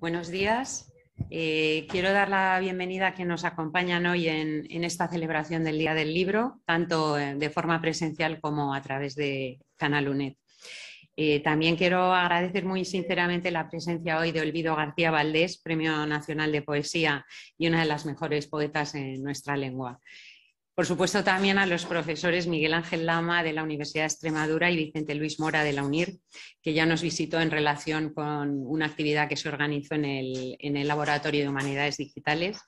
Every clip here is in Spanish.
Buenos días. Eh, quiero dar la bienvenida a quienes nos acompañan hoy en, esta celebración del Día del Libro, tanto eh, de forma presencial como a través de Canal UNED. Eh, también quiero agradecer muy sinceramente la presencia hoy de Olvido García Valdés, Premio Nacional de Poesía y una de las mejores poetas en nuestra lengua. Por supuesto, también a los profesores Miguel Ángel Lama de la Universidad de Extremadura y Vicente Luis Mora de la UNIR, que ya nos visitó en relación con una actividad que se organizó en el, en Laboratorio de Humanidades Digitales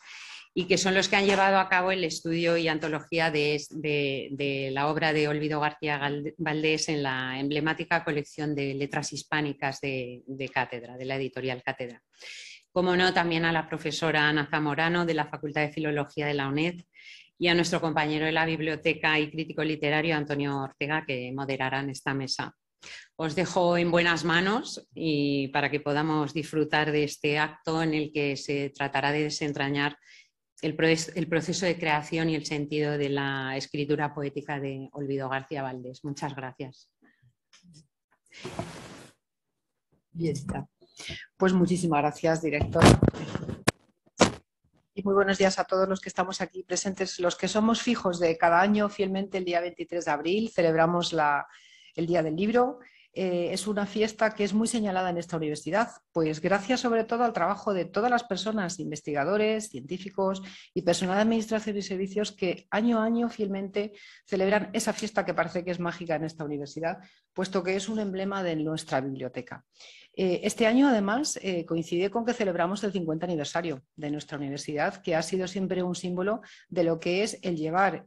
y que son los que han llevado a cabo el estudio y antología de, la obra de Olvido García Valdés en la emblemática colección de letras hispánicas de, Cátedra, de la editorial Cátedra. Como no, también a la profesora Ana Zamorano de la Facultad de Filología de la UNED, y a nuestro compañero de la biblioteca y crítico literario Antonio Ortega, que moderarán esta mesa. Os dejo en buenas manos y para que podamos disfrutar de este acto en el que se tratará de desentrañar el, proceso de creación y el sentido de la escritura poética de Olvido García Valdés. Muchas gracias. Y está. Pues muchísimas gracias, director y muy buenos días a todos los que estamos aquí presentes. Los que somos fijos de cada año, fielmente el día 23 de abril, celebramos el Día del Libro eh, es una fiesta que es muy señalada en esta universidad, pues gracias sobre todo al trabajo de todas las personas, investigadores, científicos y personal de administración y servicios que año a año fielmente celebran esa fiesta que parece que es mágica en esta universidad, puesto que es un emblema de nuestra biblioteca. Eh, este año, además, eh, coincide con que celebramos el 50 aniversario de nuestra universidad, que ha sido siempre un símbolo de lo que es el llevar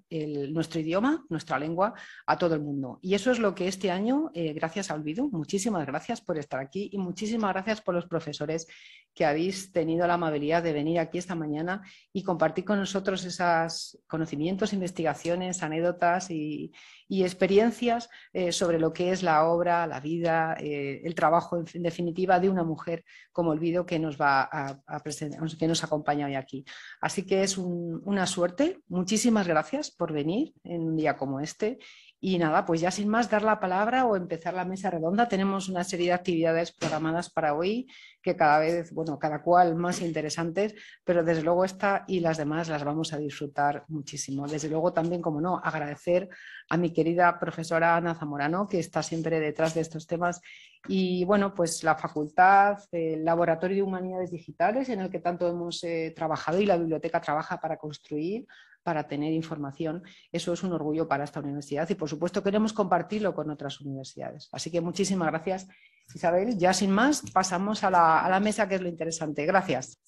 nuestro idioma, nuestra lengua, a todo el mundo. Y eso es lo que este año, gracias a Olvido, muchísimas gracias por estar aquí y muchísimas gracias por los profesores que habéis tenido la amabilidad de venir aquí esta mañana y compartir con nosotros esos conocimientos, investigaciones, anécdotas y, experiencias eh, sobre lo que es la obra, la vida, eh, el trabajo en definitiva de una mujer como Olvido que nos, va a, presentar, que nos acompaña hoy aquí. Así que es una suerte, muchísimas gracias por venir en un día como este y nada, pues ya sin más dar la palabra o empezar la mesa redonda, tenemos una serie de actividades programadas para hoy que cada vez, bueno, cada cual más interesantes, pero desde luego esta y las demás las vamos a disfrutar muchísimo. Desde luego también, como no, agradecer a mi querida profesora Ana Zamorano, que está siempre detrás de estos temas, y bueno, pues la facultad, el Laboratorio de Humanidades Digitales, en el que tanto hemos eh, trabajado y la biblioteca trabaja para construir para tener información. Eso es un orgullo para esta universidad y, por supuesto, queremos compartirlo con otras universidades. Así que muchísimas gracias, Isabel. Ya sin más, pasamos a la, mesa, que es lo interesante. Gracias.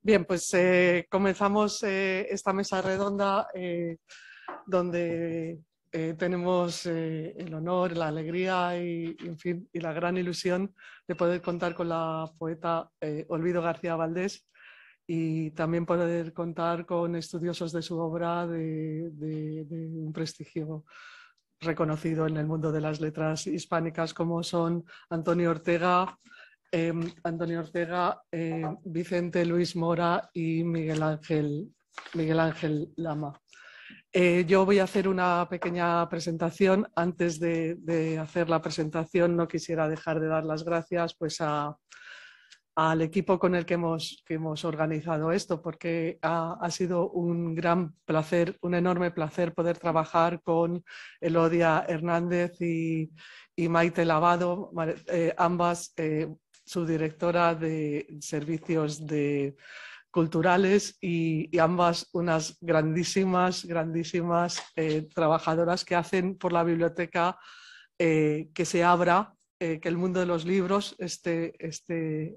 Bien, pues eh, comenzamos eh, esta mesa redonda eh, donde tenemos el honor, la alegría y, y la gran ilusión de poder contar con la poeta Olvido García Valdés, y también poder contar con estudiosos de su obra de, un prestigio reconocido en el mundo de las letras hispánicas como son Antonio Ortega, em, Antonio Ortega, em, Vicente Luis Mora y Miguel Ángel, Miguel Ángel Lama. Eh, yo voy a hacer una pequeña presentación. Antes de, de hacer la presentación, no quisiera dejar de dar las gracias pues, a, al equipo con el que hemos, hemos organizado esto, porque ha, sido un gran placer, un enorme placer poder trabajar con Elodia Hernández y, Maite Lavado, eh, ambas eh, subdirectora de servicios de culturales y, ambas unas grandísimas, grandísimas eh, trabajadoras que hacen por la biblioteca que se abra, que el mundo de los libros esté, esté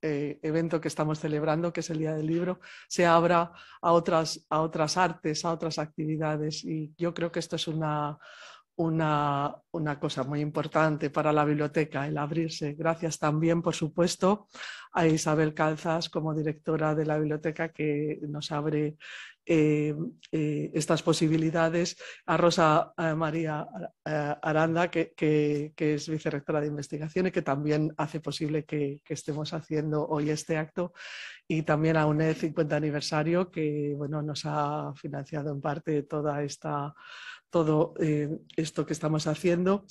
eh, evento que estamos celebrando, que es el Día del Libro, se abra a otras, a otras artes, a otras actividades. Y yo creo que esto es una, una, cosa muy importante para la biblioteca, el abrirse. Gracias también, por supuesto, a Isabel Calzas como directora de la biblioteca que nos abre eh, eh, estas posibilidades, a Rosa María Aranda, que, es vicerectora de investigación y que también hace posible que, que, estemos haciendo hoy este acto, y también a UNED 50 aniversario, que bueno, nos ha financiado en parte toda esta todo eh, esto que estamos haciendo.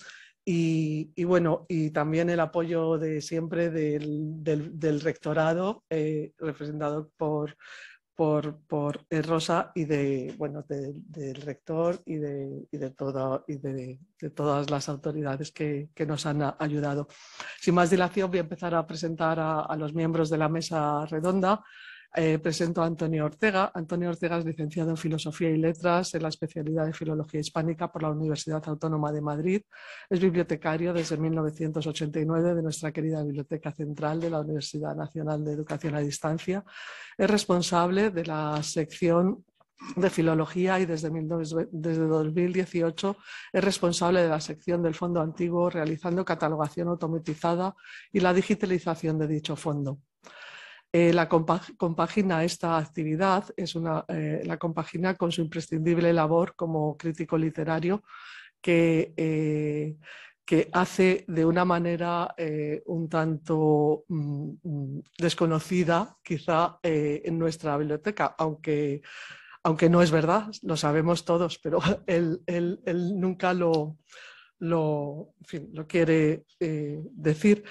Y, bueno, y también el apoyo de siempre del, rectorado, eh, representado por, por, e. Rosa y de, bueno, del rector y de, y de, y de, todas las autoridades que, nos han ayudado. Sin más dilación, voy a empezar a presentar a los miembros de la mesa redonda. Eh, presento a Antonio Ortega. Antonio Ortega es licenciado en Filosofía y Letras en la especialidad de Filología Hispánica por la Universidad Autónoma de Madrid. Es bibliotecario desde 1989 de nuestra querida Biblioteca Central de la Universidad Nacional de Educación a Distancia. Es responsable de la sección de Filología y desde 2018 es responsable de la sección del Fondo Antiguo, realizando catalogación automatizada y la digitalización de dicho fondo. Eh, la compagina esta actividad, es eh, la compagina con su imprescindible labor como crítico literario que, eh, que hace de una manera un tanto mm, mm, desconocida quizá en nuestra biblioteca, aunque, aunque no es verdad, lo sabemos todos, pero él, nunca lo, lo, lo quiere decir.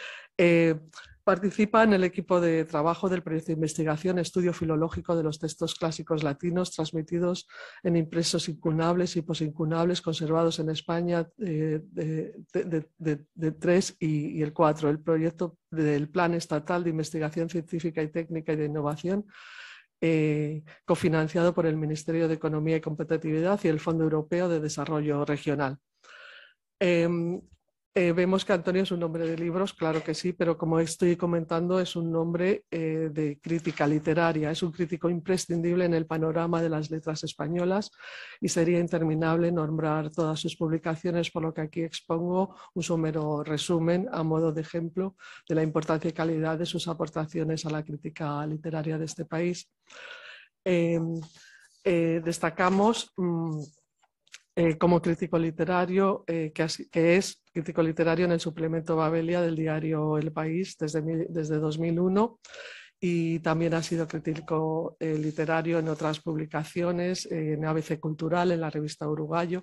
Participa en el equipo de trabajo del proyecto de investigación Estudio Filológico de los Textos Clásicos Latinos transmitidos en impresos incunables y posincunables conservados en España eh, de, 3 y, el 4, el proyecto del Plan Estatal de Investigación Científica y Técnica y de Innovación, eh, cofinanciado por el Ministerio de Economía y Competitividad y el Fondo Europeo de Desarrollo Regional. Em, eh, vemos que Antonio es un nombre de libros, claro que sí, pero como estoy comentando, es un nombre eh, de crítica literaria, es un crítico imprescindible en el panorama de las letras españolas y sería interminable nombrar todas sus publicaciones, por lo que aquí expongo un somero resumen a modo de ejemplo de la importancia y calidad de sus aportaciones a la crítica literaria de este país. Em, eh, destacamos. Mm, eh, como crítico literario, eh, que, es crítico literario en el suplemento Babelia del diario El País desde, 2001 y también ha sido crítico eh, literario en otras publicaciones, en ABC Cultural, en la revista Uruguayo.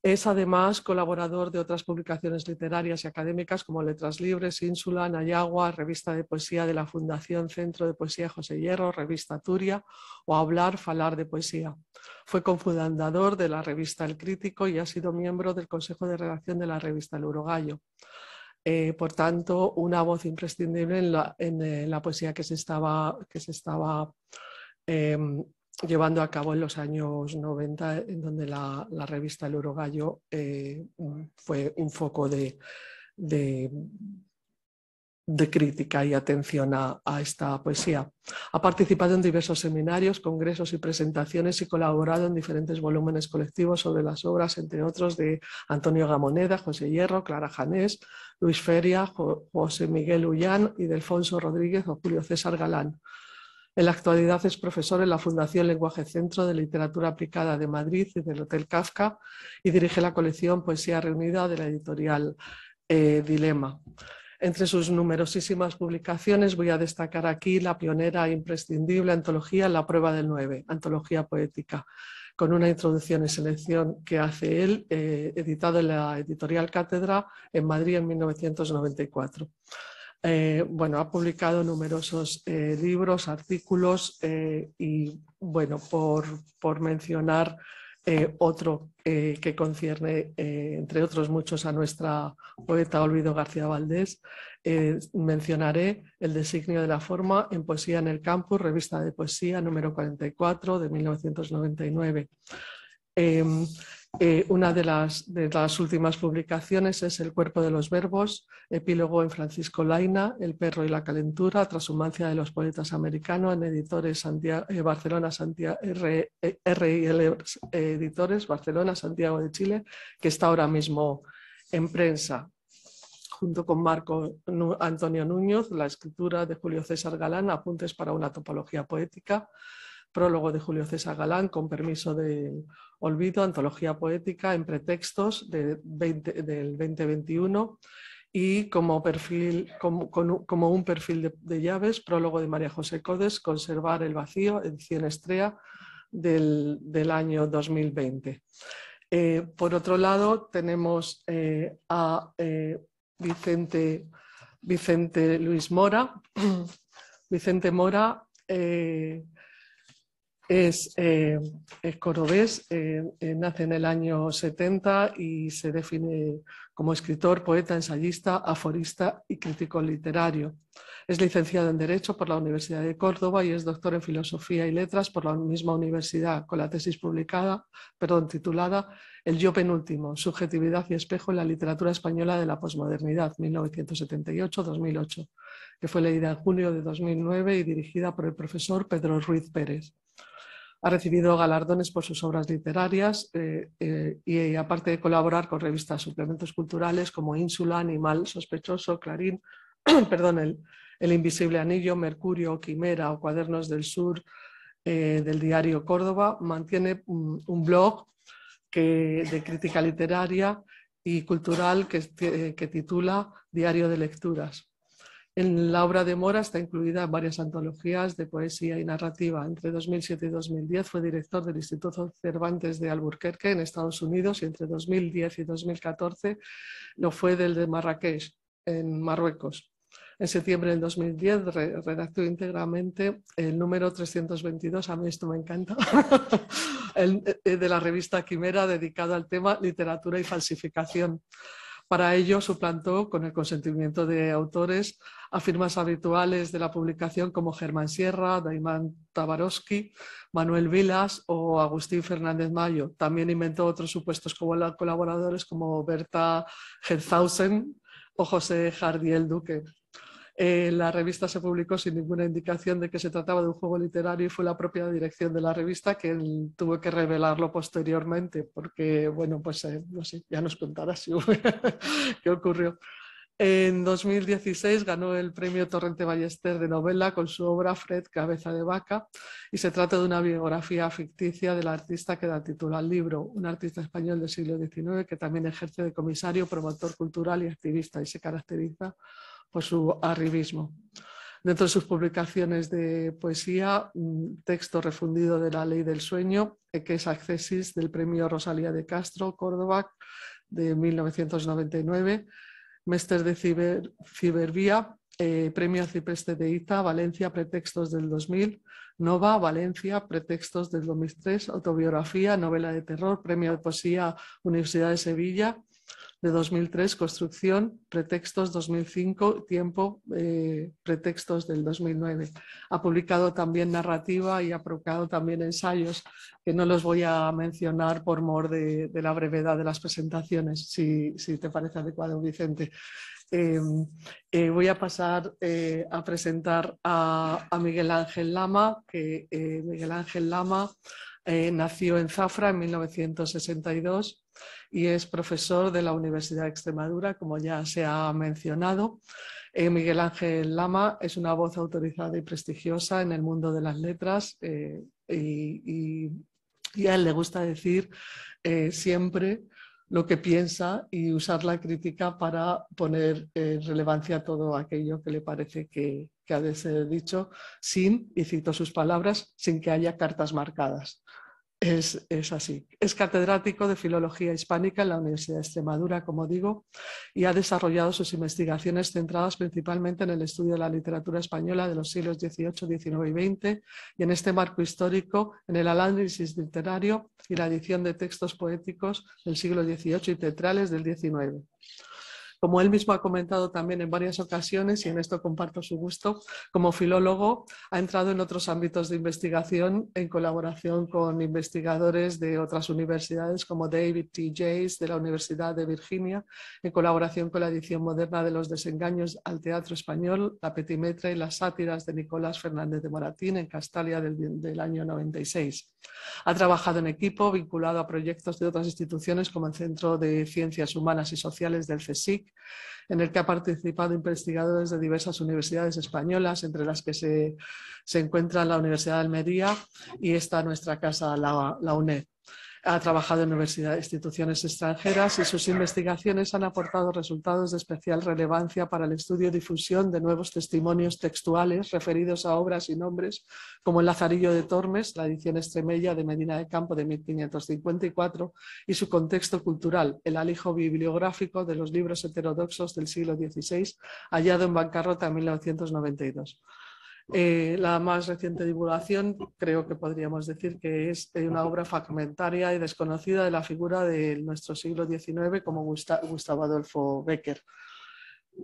Es además colaborador de otras publicaciones literarias y académicas como Letras Libres, Ínsula, Nayagua, Revista de Poesía de la Fundación Centro de Poesía José Hierro, Revista Turia o Hablar, Falar de Poesía. Fue cofundador de la revista El Crítico y ha sido miembro del Consejo de Redacción de la revista El Urogallo. Eh, por tanto, una voz imprescindible eh, en la, poesía que se estaba, que se estaba em, llevando a cabo en los años 90, en donde la, revista El Urogallo eh, fue un foco de, crítica y atención a, esta poesía. Ha participado en diversos seminarios, congresos y presentaciones y colaborado en diferentes volúmenes colectivos sobre las obras, entre otros, de Antonio Gamoneda, José Hierro, Clara Janés, Luis Feria, José Miguel Ullán y Delfonso Rodríguez o Julio César Galán. En la actualidad es profesor en la Fundación Lenguaje Centro de Literatura Aplicada de Madrid y del Hotel Kafka y dirige la colección Poesía Reunida de la editorial eh, Dilema. Entre sus numerosísimas publicaciones voy a destacar aquí la pionera e imprescindible antología La Prueba del Nueve, Antología Poética, con una introducción y selección que hace él, eh, editado en la editorial Cátedra en Madrid en 1994. Eh, bueno, ha publicado numerosos eh, libros, artículos eh, y, bueno, por, mencionar otro que concierne, entre otros muchos, a nuestra poeta Olvido García Valdés, mencionaré El designio de la forma en Poesía en el Campus, revista de poesía número 44 de 1999. Eh, una de las, últimas publicaciones es El cuerpo de los verbos, epílogo en Francisco Laina, El perro y la calentura, transhumancia de los poetas americanos, en editores Santiago, eh, Barcelona, Santiago, eh, Editores, Barcelona, Santiago de Chile, que está ahora mismo en prensa junto con Marco Antonio Núñez, La escritura de Julio César Galán, Apuntes para una topología poética, prólogo de Julio César Galán, con permiso de olvido, antología poética en pretextos del 2021 y como, un perfil de, llaves, prólogo de María José Codes, Conservar el vacío, edición estrella del, año 2020. Eh, por otro lado, tenemos eh, a eh, Vicente, Vicente Luis Mora. Vicente Mora eh, es, cordobés, eh, eh, nace en el año 70 y se define como escritor, poeta, ensayista, aforista y crítico literario. Es licenciado en Derecho por la Universidad de Córdoba y es doctor en Filosofía y Letras por la misma universidad, con la tesis publicada, perdón, titulada El yo penúltimo, subjetividad y espejo en la literatura española de la posmodernidad, 1978-2008, que fue leída en junio de 2009 y dirigida por el profesor Pedro Ruiz Pérez. Ha recibido galardones por sus obras literarias eh, eh, y, aparte de colaborar con revistas suplementos culturales como Ínsula, Animal Sospechoso, Clarín, perdón, el, Invisible Anillo, Mercurio, Quimera o Cuadernos del Sur eh, del diario Córdoba, mantiene mm, un, blog de crítica literaria y cultural que titula Diario de Lecturas en la obra de Mora está incluida varias antologías de poesía y narrativa. Entre 2007 y 2010 fue director del Instituto Cervantes de Alburquerque en Estados Unidos y entre 2010 y 2014 lo fue del de Marrakech, en Marruecos. En septiembre del 2010 redactó íntegramente el número 322, a mí esto me encanta, eh, de la revista Quimera dedicado al tema literatura y falsificación. Para ello, suplantó, con el consentimiento de autores, a firmas habituales de la publicación como Germán Sierra, Daimán Tabarowski, Manuel Vilas o Agustín Fernández Mayo. También inventó otros supuestos colaboradores como Berta Herzhausen o José Jardiel Duque. Eh, la revista se publicó sin ninguna indicación de que se trataba de un juego literario y fue la propia dirección de la revista que tuvo que revelarlo posteriormente, porque, bueno, pues eh, no ya nos contará si qué ocurrió. En 2016 ganó el premio Torrente Ballester de novela con su obra Fred Cabeza de Vaca y se trata de una biografía ficticia del artista que da título al libro, un artista español del siglo XIX que también ejerce de comisario, promotor cultural y activista y se caracteriza por su arribismo. Dentro de sus publicaciones de poesía, un texto refundido de la ley del sueño, eh, que es accesis del premio Rosalía de Castro, Córdoba, de 1999, Mester de Ciber, Cibervía, eh, premio Cipreste de Ita, Valencia, pretextos del 2000, Nova, Valencia, pretextos del 2003, autobiografía, novela de terror, premio de poesía, Universidad de Sevilla, de 2003, construcción, pretextos 2005, tiempo, eh, pretextos del 2009. Ha publicado también narrativa y ha publicado también ensayos, que no los voy a mencionar por mor de, la brevedad de las presentaciones, si, te parece adecuado, Vicente. Em, eh, voy a pasar eh, a presentar a, a, Miguel Ángel Lama, que Miguel Ángel Lama nació en Zafra en 1962 y es profesor de la Universidad de Extremadura, como ya se ha mencionado. Eh, Miguel Ángel Lama es una voz autorizada y prestigiosa en el mundo de las letras eh, y, a él le gusta decir eh, siempre lo que piensa y usar la crítica para poner en relevancia todo aquello que le parece que ha de ser dicho sin, y cito sus palabras, sin que haya cartas marcadas es, así. Es catedrático de Filología Hispánica en la Universidad de Extremadura, como digo, y ha desarrollado sus investigaciones centradas principalmente en el estudio de la literatura española de los siglos XVIII, XIX y XX, y en este marco histórico, en el análisis literario y la edición de textos poéticos del siglo XVIII y teatrales del XIX. Como él mismo ha comentado también en varias ocasiones, y en esto comparto su gusto, como filólogo ha entrado en otros ámbitos de investigación en colaboración con investigadores de otras universidades como David T. Jace de la Universidad de Virginia, en colaboración con la edición moderna de Los desengaños al teatro español, La petimetra y las sátiras de Nicolás Fernández de Moratín en Castalia del año 96. Ha trabajado en equipo vinculado a proyectos de otras instituciones como el Centro de Ciencias Humanas y Sociales del CSIC en el que ha participado investigadores de diversas universidades españolas, entre las que se, se encuentra la Universidad de Almería y esta nuestra casa, la, la UNED. Ha trabajado en universidades, instituciones extranjeras y sus investigaciones han aportado resultados de especial relevancia para el estudio y difusión de nuevos testimonios textuales referidos a obras y nombres, como El Lazarillo de Tormes, la edición extremella de Medina de Campo de 1554, y su contexto cultural, el alijo bibliográfico de los libros heterodoxos del siglo XVI, hallado en bancarrota en 1992. Eh, la más reciente divulgación creo que podríamos decir que es una obra fragmentaria y desconocida de la figura de nuestro siglo XIX como Gustavo Adolfo Becker.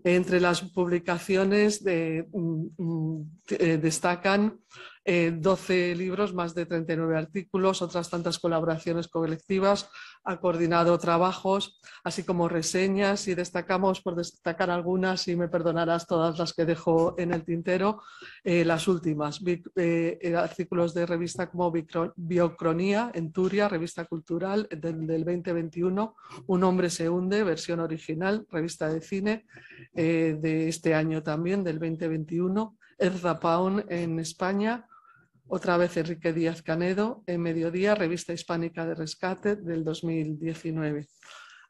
Entre las publicaciones mm, mm, eh, destacan 12 eh, libros, más de 39 artículos, otras tantas colaboraciones colectivas, ha coordinado trabajos, así como reseñas y destacamos, por destacar algunas, y me perdonarás todas las que dejo en el tintero, eh, las últimas, eh, artículos de revista como Biocronía, Enturia, Revista Cultural del, 2021, Un hombre se hunde, versión original, revista de cine de este año también, del 2021, Erza Paun en España, otra vez Enrique Díaz Canedo, en Mediodía, Revista Hispánica de Rescate del 2019.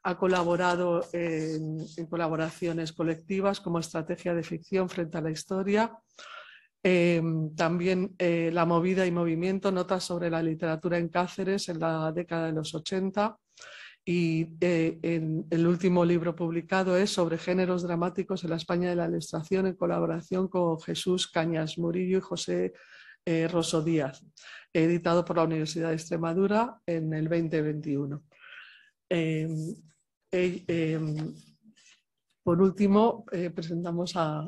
Ha colaborado en, colaboraciones colectivas como Estrategia de Ficción frente a la Historia. Em, también eh, La Movida y Movimiento, notas sobre la literatura en Cáceres en la década de los 80. Y eh, el último libro publicado es sobre géneros dramáticos en la España de la Ilustración en colaboración con Jesús Cañas Murillo y José eh, Rosso Díaz, editado por la Universidad de Extremadura en el 2021. Em, eh, em, por último, eh, presentamos a,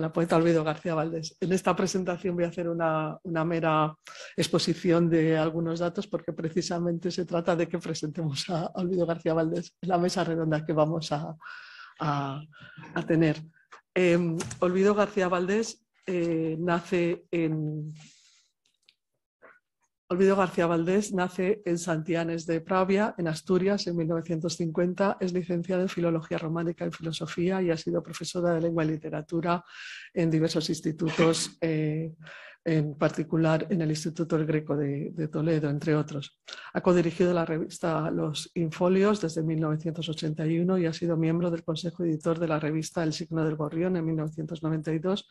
la poeta Olvido García Valdés. En esta presentación voy a hacer una, mera exposición de algunos datos porque precisamente se trata de que presentemos a Olvido García Valdés en la mesa redonda que vamos a, tener. Em, Olvido García Valdés eh, nace en... Olvido García Valdés nace en Santianes de Pravia, en Asturias, en 1950. Es licenciada en Filología Románica y Filosofía y ha sido profesora de Lengua y Literatura en diversos institutos, eh, en particular en el Instituto El Greco de, de Toledo, entre otros. Ha codirigido la revista Los Infolios desde 1981 y ha sido miembro del Consejo Editor de la revista El Signo del Gorrión en 1992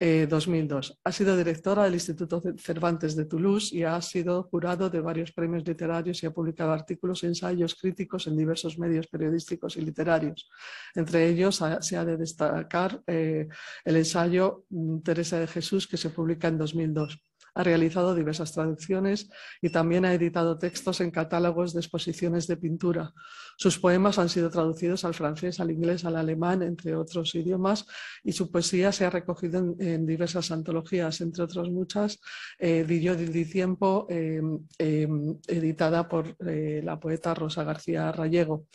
2002. Eh, ha sido directora del Instituto Cervantes de Toulouse y ha sido jurado de varios premios literarios y ha publicado artículos y ensayos críticos en diversos medios periodísticos y literarios. Entre ellos se ha de destacar eh, el ensayo mm, Teresa de Jesús que se publica en 2002 ha realizado diversas traducciones y también ha editado textos en catálogos de exposiciones de pintura. Sus poemas han sido traducidos al francés, al inglés, al alemán, entre otros idiomas, y su poesía se ha recogido en, diversas antologías, entre otras muchas, eh, Di Tiempo, eh, em, em, editada por eh, la poeta Rosa García Rallego.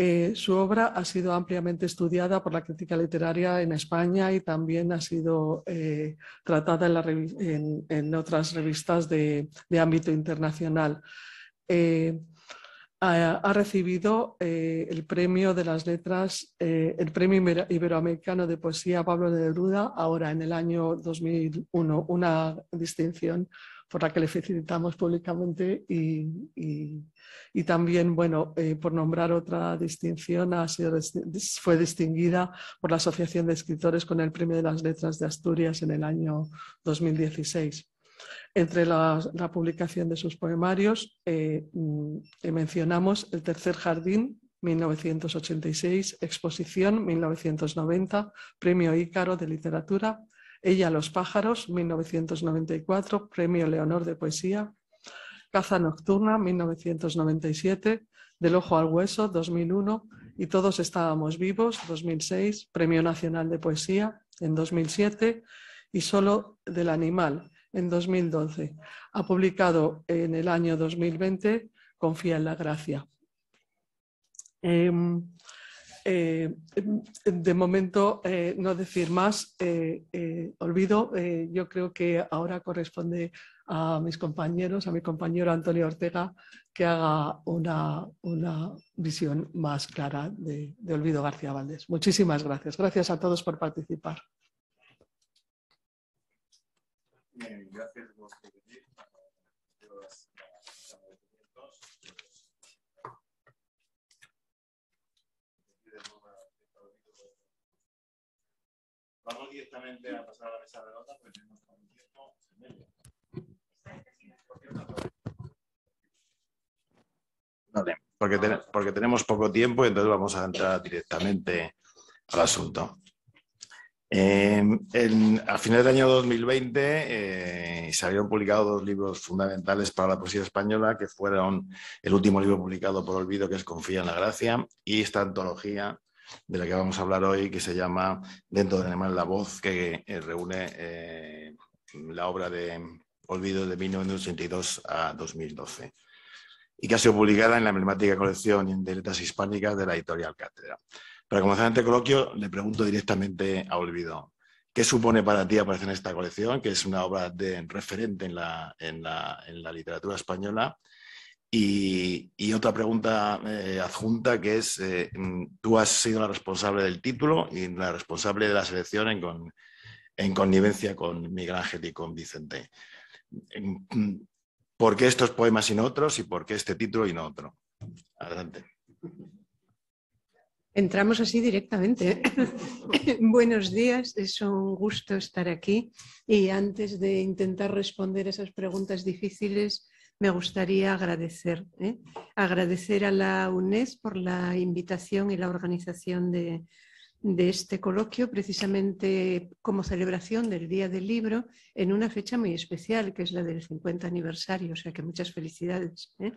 Eh, su obra ha sido ampliamente estudiada por la crítica literaria en España y también ha sido eh, tratada en, otras revistas de, ámbito internacional. Eh, ha, recibido el premio de las letras, el premio iberoamericano de poesía Pablo de Neruda, ahora en el año 2001, una distinción por la que le felicitamos públicamente y, también, bueno, eh, por nombrar otra distinción, fue distinguida por la Asociación de Escritores con el Premio de las Letras de Asturias en el año 2016. Entre la, publicación de sus poemarios eh, mm, eh, mencionamos El Tercer Jardín, 1986, Exposición, 1990, Premio Ícaro de Literatura, ella los pájaros, 1994, Premio Leonor de Poesía. Caza Nocturna, 1997, Del Ojo al Hueso, 2001, y Todos Estábamos Vivos, 2006, Premio Nacional de Poesía, en 2007, y Solo del Animal, en 2012. Ha publicado en el año 2020 Confía en la Gracia. Em, eh, de momento eh, no decir más, eh, olvido, yo creo que ahora corresponde a mis compañeros, a mi compañero Antonio Ortega, que haga una, visión más clara de, Olvido García Valdés. Muchísimas gracias. Gracias a todos por participar. Vamos directamente a pasar a la mesa de porque tenemos porque, tenemos poco tiempo y entonces vamos a entrar directamente al asunto. Eh, a finales del año 2020 se habían publicado dos libros fundamentales para la poesía española, que fueron el último libro publicado por Olvido, que es Confía en la Gracia, y esta antología de la que vamos a hablar hoy, que se llama Dentro del Animal la Voz, que eh, reúne eh, la obra de Olvido de 1982 a 2012 y que ha sido publicada en la emblemática colección de letras hispánicas de la editorial Cátedra. Para comenzar este coloquio, le pregunto directamente a Olvido, ¿qué supone para ti aparecer en esta colección, que es una obra de referente en la literatura española? Y, otra pregunta eh, adjunta que es, eh, tú has sido la responsable del título y la responsable de la selección en, en connivencia con Miguel Ángel y con Vicente. Mm, ¿Por qué estos poemas y no otros y por qué este título y no otro? Adelante. Entramos así directamente. ¿eh? Buenos días, es un gusto estar aquí y antes de intentar responder esas preguntas difíciles, me gustaría agradecer. ¿eh? Agradecer a la UNES por la invitación y la organización de, este coloquio, precisamente como celebración del Día del Libro, en una fecha muy especial, que es la del 50 aniversario, o sea que muchas felicidades. ¿eh?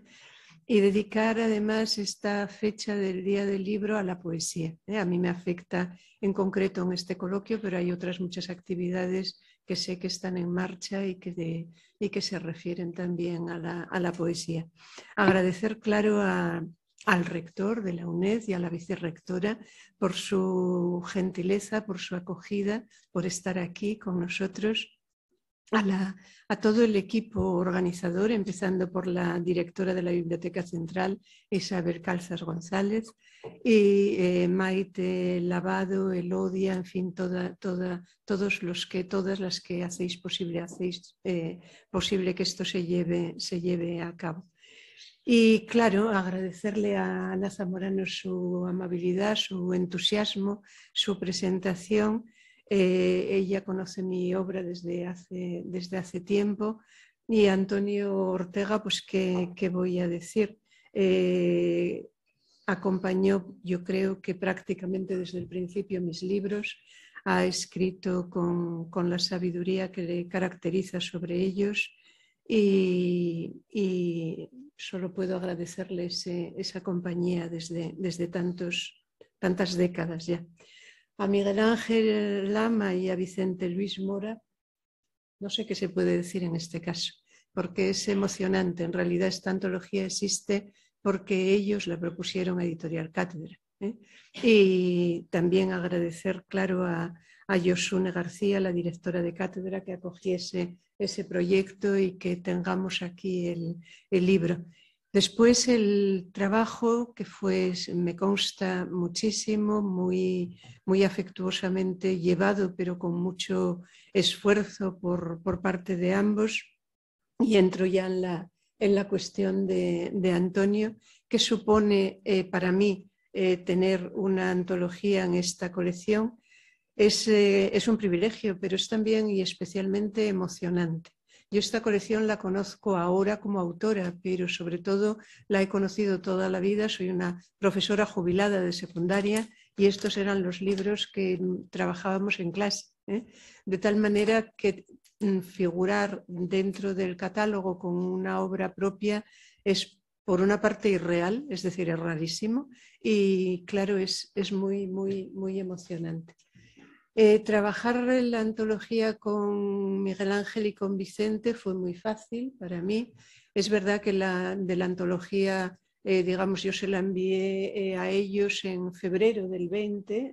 Y dedicar además esta fecha del Día del Libro a la poesía. ¿eh? A mí me afecta en concreto en este coloquio, pero hay otras muchas actividades que sé que están en marcha y que de, y que se refieren también a la, a poesía. Agradecer, claro, al rector de la UNED y a la vicerrectora por su gentileza, por su acogida, por estar aquí con nosotros a, todo el equipo organizador, empezando por la directora de la Biblioteca Central, Isabel Calzas González, y eh, Maite Lavado, Elodia, en fin, todos los que, todas las que hacéis posible, hacéis eh, posible que esto se lleve, se lleve a cabo. Y claro, agradecerle a Ana Zamorano su amabilidad, su entusiasmo, su presentación eh, ella conoce mi obra desde hace, desde hace tiempo y Antonio Ortega, pues, ¿qué, qué voy a decir? Eh, acompañó, yo creo que prácticamente desde el principio mis libros, ha escrito con, con la sabiduría que le caracteriza sobre ellos y, solo puedo agradecerle eh, esa compañía desde, desde tantos, tantas décadas ya a Miguel Ángel Lama y a Vicente Luis Mora, no sé qué se puede decir en este caso, porque es emocionante. En realidad esta antología existe porque ellos la propusieron a Editorial Cátedra. ¿eh? Y también agradecer, claro, a, a Yosune García, la directora de cátedra, que acogiese ese proyecto y que tengamos aquí el, el libro. Después el trabajo que fue, me consta muchísimo, muy, muy afectuosamente llevado, pero con mucho esfuerzo por, parte de ambos. Y entro ya en la, cuestión de, Antonio, que supone eh, para mí eh, tener una antología en esta colección. Eh, es un privilegio, pero es también y especialmente emocionante yo esta colección la conozco ahora como autora, pero sobre todo la he conocido toda la vida. Soy una profesora jubilada de secundaria y estos eran los libros que mm, trabajábamos en clase. ¿eh? De tal manera que mm, figurar dentro del catálogo con una obra propia es por una parte irreal, es decir, es rarísimo, y claro, es, es muy, muy, muy emocionante. Eh, trabajar la antología con Miguel Ángel y con Vicente fue muy fácil para mí. Es verdad que la, de la antología, eh, digamos, yo se la envié eh, a ellos en febrero del 20,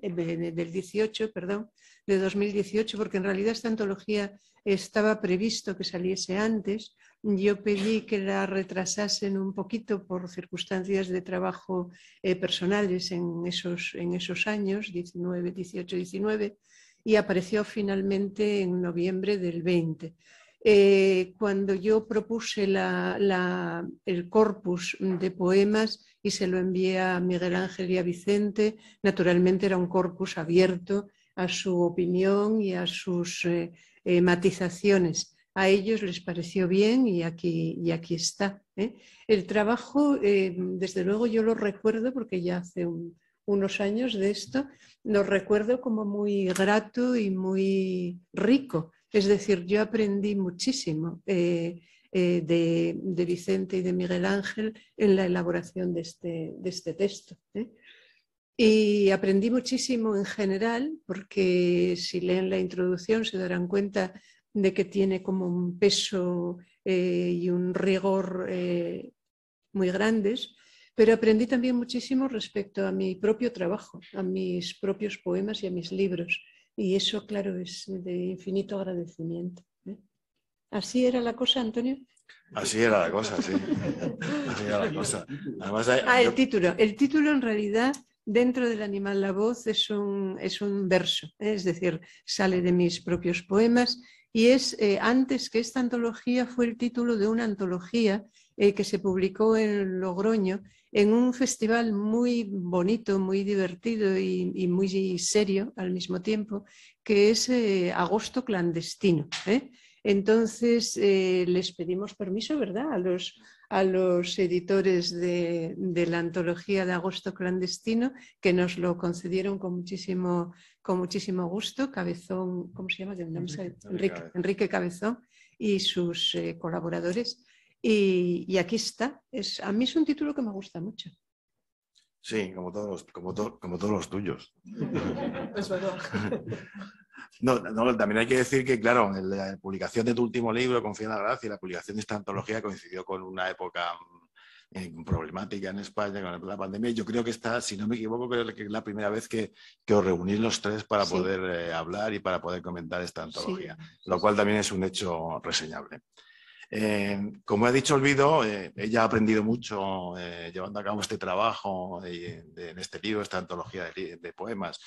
del 18, perdón, de 2018, porque en realidad esta antología estaba previsto que saliese antes, yo pedí que la retrasasen un poquito por circunstancias de trabajo eh, personales en esos, en esos años, 19, 18, 19, y apareció finalmente en noviembre del 20. Eh, cuando yo propuse el corpus de poemas y se lo envié a Miguel Ángel y a Vicente, naturalmente era un corpus abierto a su opinión y a sus eh, matizaciones a ellos les pareció bien y aquí, y aquí está. ¿eh? El trabajo, eh, desde luego yo lo recuerdo porque ya hace unos años de esto, lo recuerdo como muy grato y muy rico. Es decir, yo aprendí muchísimo eh, de, Vicente y de Miguel Ángel en la elaboración de este, de este texto. Y aprendí muchísimo en general, porque si leen la introducción se darán cuenta de que tiene como un peso eh, y un rigor eh, muy grandes, pero aprendí también muchísimo respecto a mi propio trabajo, a mis propios poemas y a mis libros. Y eso, claro, es de infinito agradecimiento. ¿eh? ¿Así era la cosa, Antonio? Así era la cosa, sí. Ah, el título. El título en realidad dentro del animal la voz es un, verso, es decir, sale de mis propios poemas y es eh, Antes que esta antología fue el título de una antología eh, que se publicó en Logroño en un festival muy bonito, muy divertido y, muy serio al mismo tiempo, que es eh, Agosto Clandestino. Entonces les pedimos permiso, ¿verdad?, a los, a los editores de, la antología de Agosto Clandestino, que nos lo concedieron con muchísimo, con muchísimo gusto. Cabezón, ¿cómo se llama? Enrique, Cabezón y sus eh, colaboradores. Y, aquí está. Es, a mí es un título que me gusta mucho. Sí, como todos, como, como todos los tuyos. No, no, también hay que decir que, claro, la publicación de tu último libro, Confía en la Gracia, la publicación de esta antología coincidió con una época eh, problemática en España con la pandemia. Yo creo que está, si no me equivoco, creo que es la primera vez que, que os reunís los tres para poder eh, hablar y para poder comentar esta antología, lo cual también es un hecho reseñable. Eh, como ha dicho Olvido, ella ha aprendido mucho llevando a cabo este trabajo en este libro, esta antología de poemas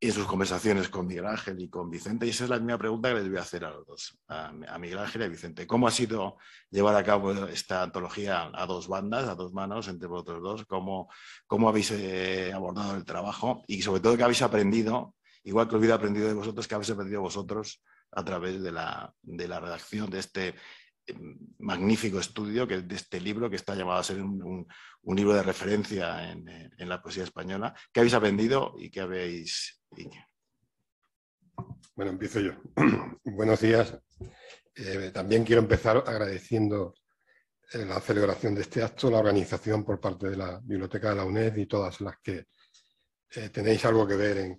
en sus conversaciones con Miguel Ángel y con Vicente. Y esa es la misma pregunta que les voy a hacer a los dos, a, Miguel Ángel y a Vicente. ¿Cómo ha sido llevar a cabo esta antología a dos bandas, a dos manos, entre vosotros dos? ¿Cómo, habéis eh, abordado el trabajo? Y sobre todo, ¿qué habéis aprendido? Igual que lo hubiera aprendido de vosotros, ¿qué habéis aprendido vosotros a través de la redacción de este magnífico estudio que, de este libro que está llamado a ser un, libro de referencia en, eh, la poesía española. ¿Qué habéis aprendido y qué habéis... Bueno, empiezo yo. Buenos días. Eh, también quiero empezar agradeciendo eh, la celebración de este acto, la organización por parte de la Biblioteca de la UNED y todas las que tenéis algo que ver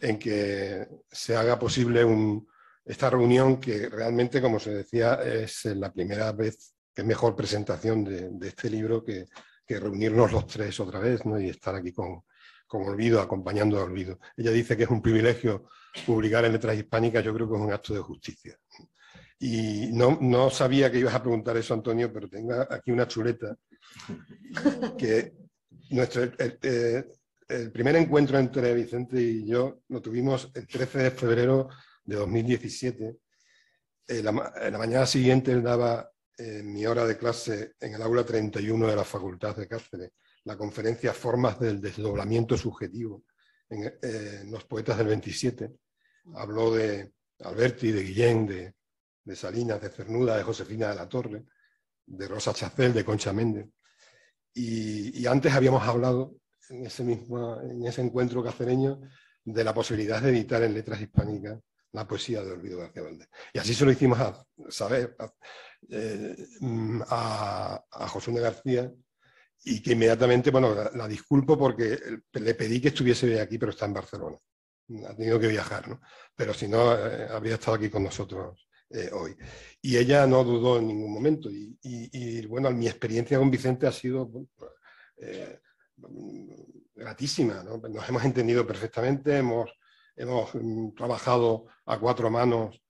en que se haga posible un, esta reunión que realmente, como se decía, es eh, la primera vez que es mejor presentación de, este libro que, reunirnos los tres otra vez ¿no? y estar aquí con, Olvido, acompañando a Olvido. Ella dice que es un privilegio publicar en letras hispánicas, yo creo que es un acto de justicia. Y no, sabía que ibas a preguntar eso, Antonio, pero tengo aquí una chuleta que nuestro... Eh, eh, el primer encuentro entre Vicente y yo lo tuvimos el 13 de febrero de 2017, eh, eh, la, mañana siguiente daba eh, mi hora de clase en el aula 31 de la Facultad de Cáceres, la conferencia Formas del Desdoblamiento Subjetivo en, eh, Los Poetas del 27. Habló de Alberti, de Guillén, de, de, Salinas, de Cernuda, de Josefina de la Torre, de Rosa Chacel, de Concha Méndez. Y, antes habíamos hablado en ese, mismo, en ese encuentro cacereño de la posibilidad de editar en letras hispánicas la poesía de Olvido García Valdés. Y así se lo hicimos a, eh, mm, A, José de García y que inmediatamente, bueno, la, disculpo porque le pedí que estuviese aquí, pero está en Barcelona. Ha tenido que viajar, ¿no? Pero si no, había eh, habría estado aquí con nosotros eh, hoy. Y ella no dudó en ningún momento. Y, y bueno, mi experiencia con Vicente ha sido pues, gratísima, ¿no? Nos hemos entendido perfectamente, hemos hemos mm, trabajado a cuatro manos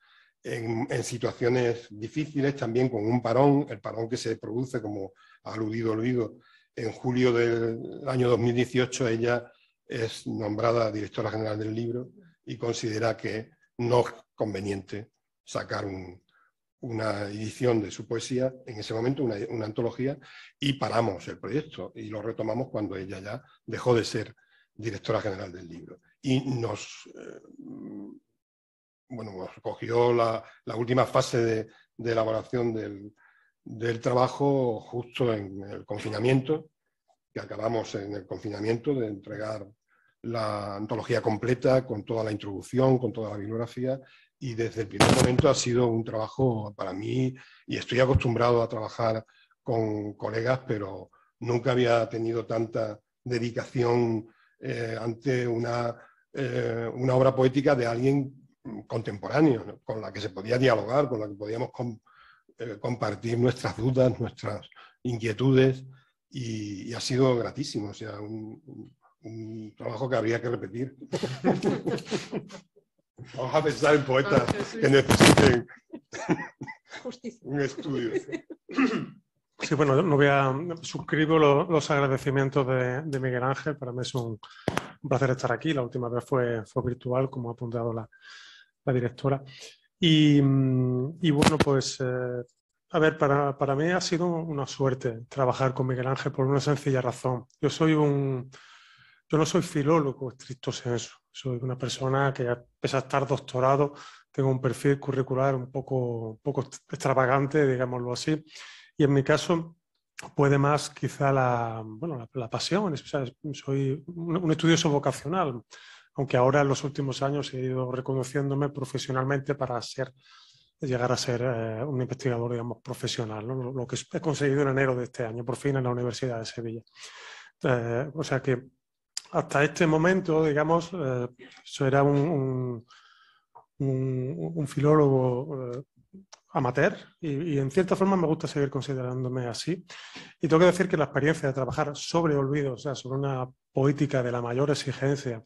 en, situaciones difíciles, también con un parón, el parón que se produce, como ha aludido oído, en julio del año 2018 ella es nombrada directora general del libro y considera que no es conveniente sacar una edición de su poesía, en ese momento una, antología, y paramos el proyecto y lo retomamos cuando ella ya dejó de ser directora general del libro y nos, eh, bueno, nos cogió la, última fase de, elaboración del, trabajo justo en el confinamiento, que acabamos en el confinamiento de entregar la antología completa con toda la introducción, con toda la bibliografía y desde el primer momento ha sido un trabajo para mí y estoy acostumbrado a trabajar con colegas, pero nunca había tenido tanta dedicación eh, ante una eh, una obra poética de alguien contemporáneo, con la que se podía dialogar, con la que podíamos eh, compartir nuestras dudas, nuestras inquietudes, y, ha sido gratísimo, o sea, un, un trabajo que habría que repetir. Vamos a pensar en poetas ah, que necesiten un estudio. Sí, bueno, no voy a suscribo los agradecimientos de, Miguel Ángel. Para mí es un, un, placer estar aquí. La última vez fue, virtual, como ha apuntado la, directora. Y, bueno, pues, eh, a ver, para, para, mí ha sido una suerte trabajar con Miguel Ángel por una sencilla razón. Yo soy un, yo no soy filólogo estricto senso. Soy una persona que, pese a estar doctorado, tengo un perfil curricular un poco, un poco extravagante, digámoslo así y en mi caso puede más quizá la, bueno, la, pasión, soy un, estudioso vocacional, aunque ahora en los últimos años he ido reconociéndome profesionalmente para ser llegar a ser eh, un investigador, digamos, profesional, lo que he conseguido en enero de este año, por fin en la Universidad de Sevilla. Eh, o sea que hasta este momento, digamos, yo eh, era un, un, un, un filólogo amateur y, en cierta forma me gusta seguir considerándome así. Y tengo que decir que la experiencia de trabajar sobre olvido, o sea, sobre una poética de la mayor exigencia,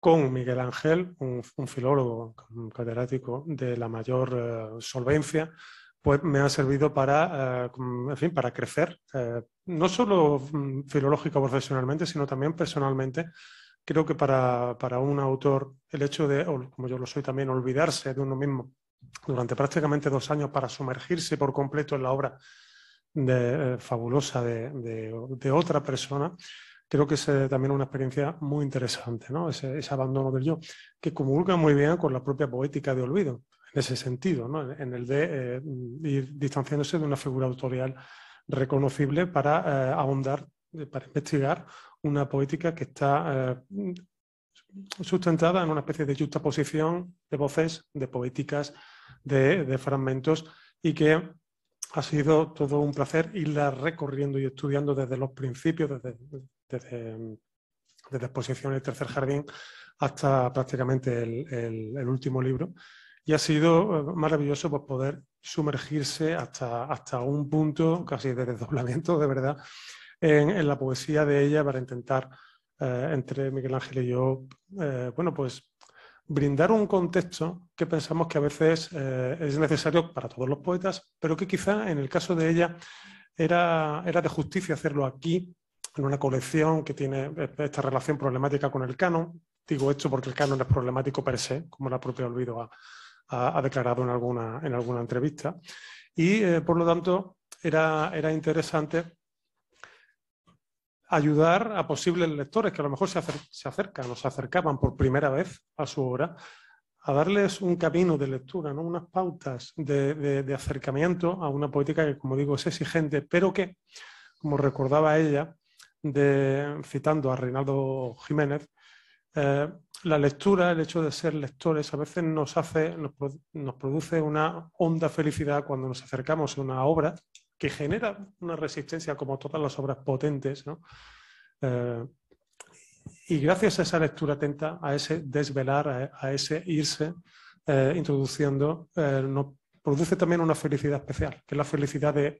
con Miguel Ángel, un, filólogo catedrático de la mayor eh, solvencia, pues me ha servido para, eh, en fin, para crecer, eh, no solo mm, filológico profesionalmente, sino también personalmente. Creo que para, para un autor el hecho de, como yo lo soy también, olvidarse de uno mismo durante prácticamente dos años para sumergirse por completo en la obra eh, fabulosa de, otra persona, creo que es eh, también una experiencia muy interesante, Ese, abandono del yo, que comulga muy bien con la propia poética de olvido, en ese sentido, en, el de eh, ir distanciándose de una figura autorial reconocible para ahondar, para investigar una poética que está sustentada en una especie de posición de voces, de poéticas, de, fragmentos y que ha sido todo un placer irla recorriendo y estudiando desde los principios, desde, la Exposición El Tercer Jardín hasta prácticamente el, último libro. Y ha sido eh, maravilloso pues, poder sumergirse hasta, un punto casi de desdoblamiento, de verdad, en la poesía de ella para intentar eh, entre Miguel Ángel y yo, eh, bueno, pues brindar un contexto que pensamos que a veces eh, es necesario para todos los poetas, pero que quizá en el caso de ella era, de justicia hacerlo aquí, en una colección que tiene esta relación problemática con el canon. Digo esto porque el canon es problemático per se, como la propia Olvido ha, declarado en alguna, en alguna entrevista. Y, por lo tanto, era, era interesante ayudar a posibles lectores que a lo mejor se, acercan o se acercaban por primera vez a su obra, a darles un camino de lectura, ¿no? unas pautas de, acercamiento a una poética que, como digo, es exigente, pero que, como recordaba ella, citando a Reinaldo Jiménez, eh, la lectura, el hecho de ser lectores, a veces nos hace, nos, produce una honda felicidad cuando nos acercamos a una obra que genera una resistencia como todas las obras potentes, eh, y gracias a esa lectura atenta, a ese desvelar, a, ese irse eh, introduciendo, eh, nos produce también una felicidad especial, que es la felicidad de,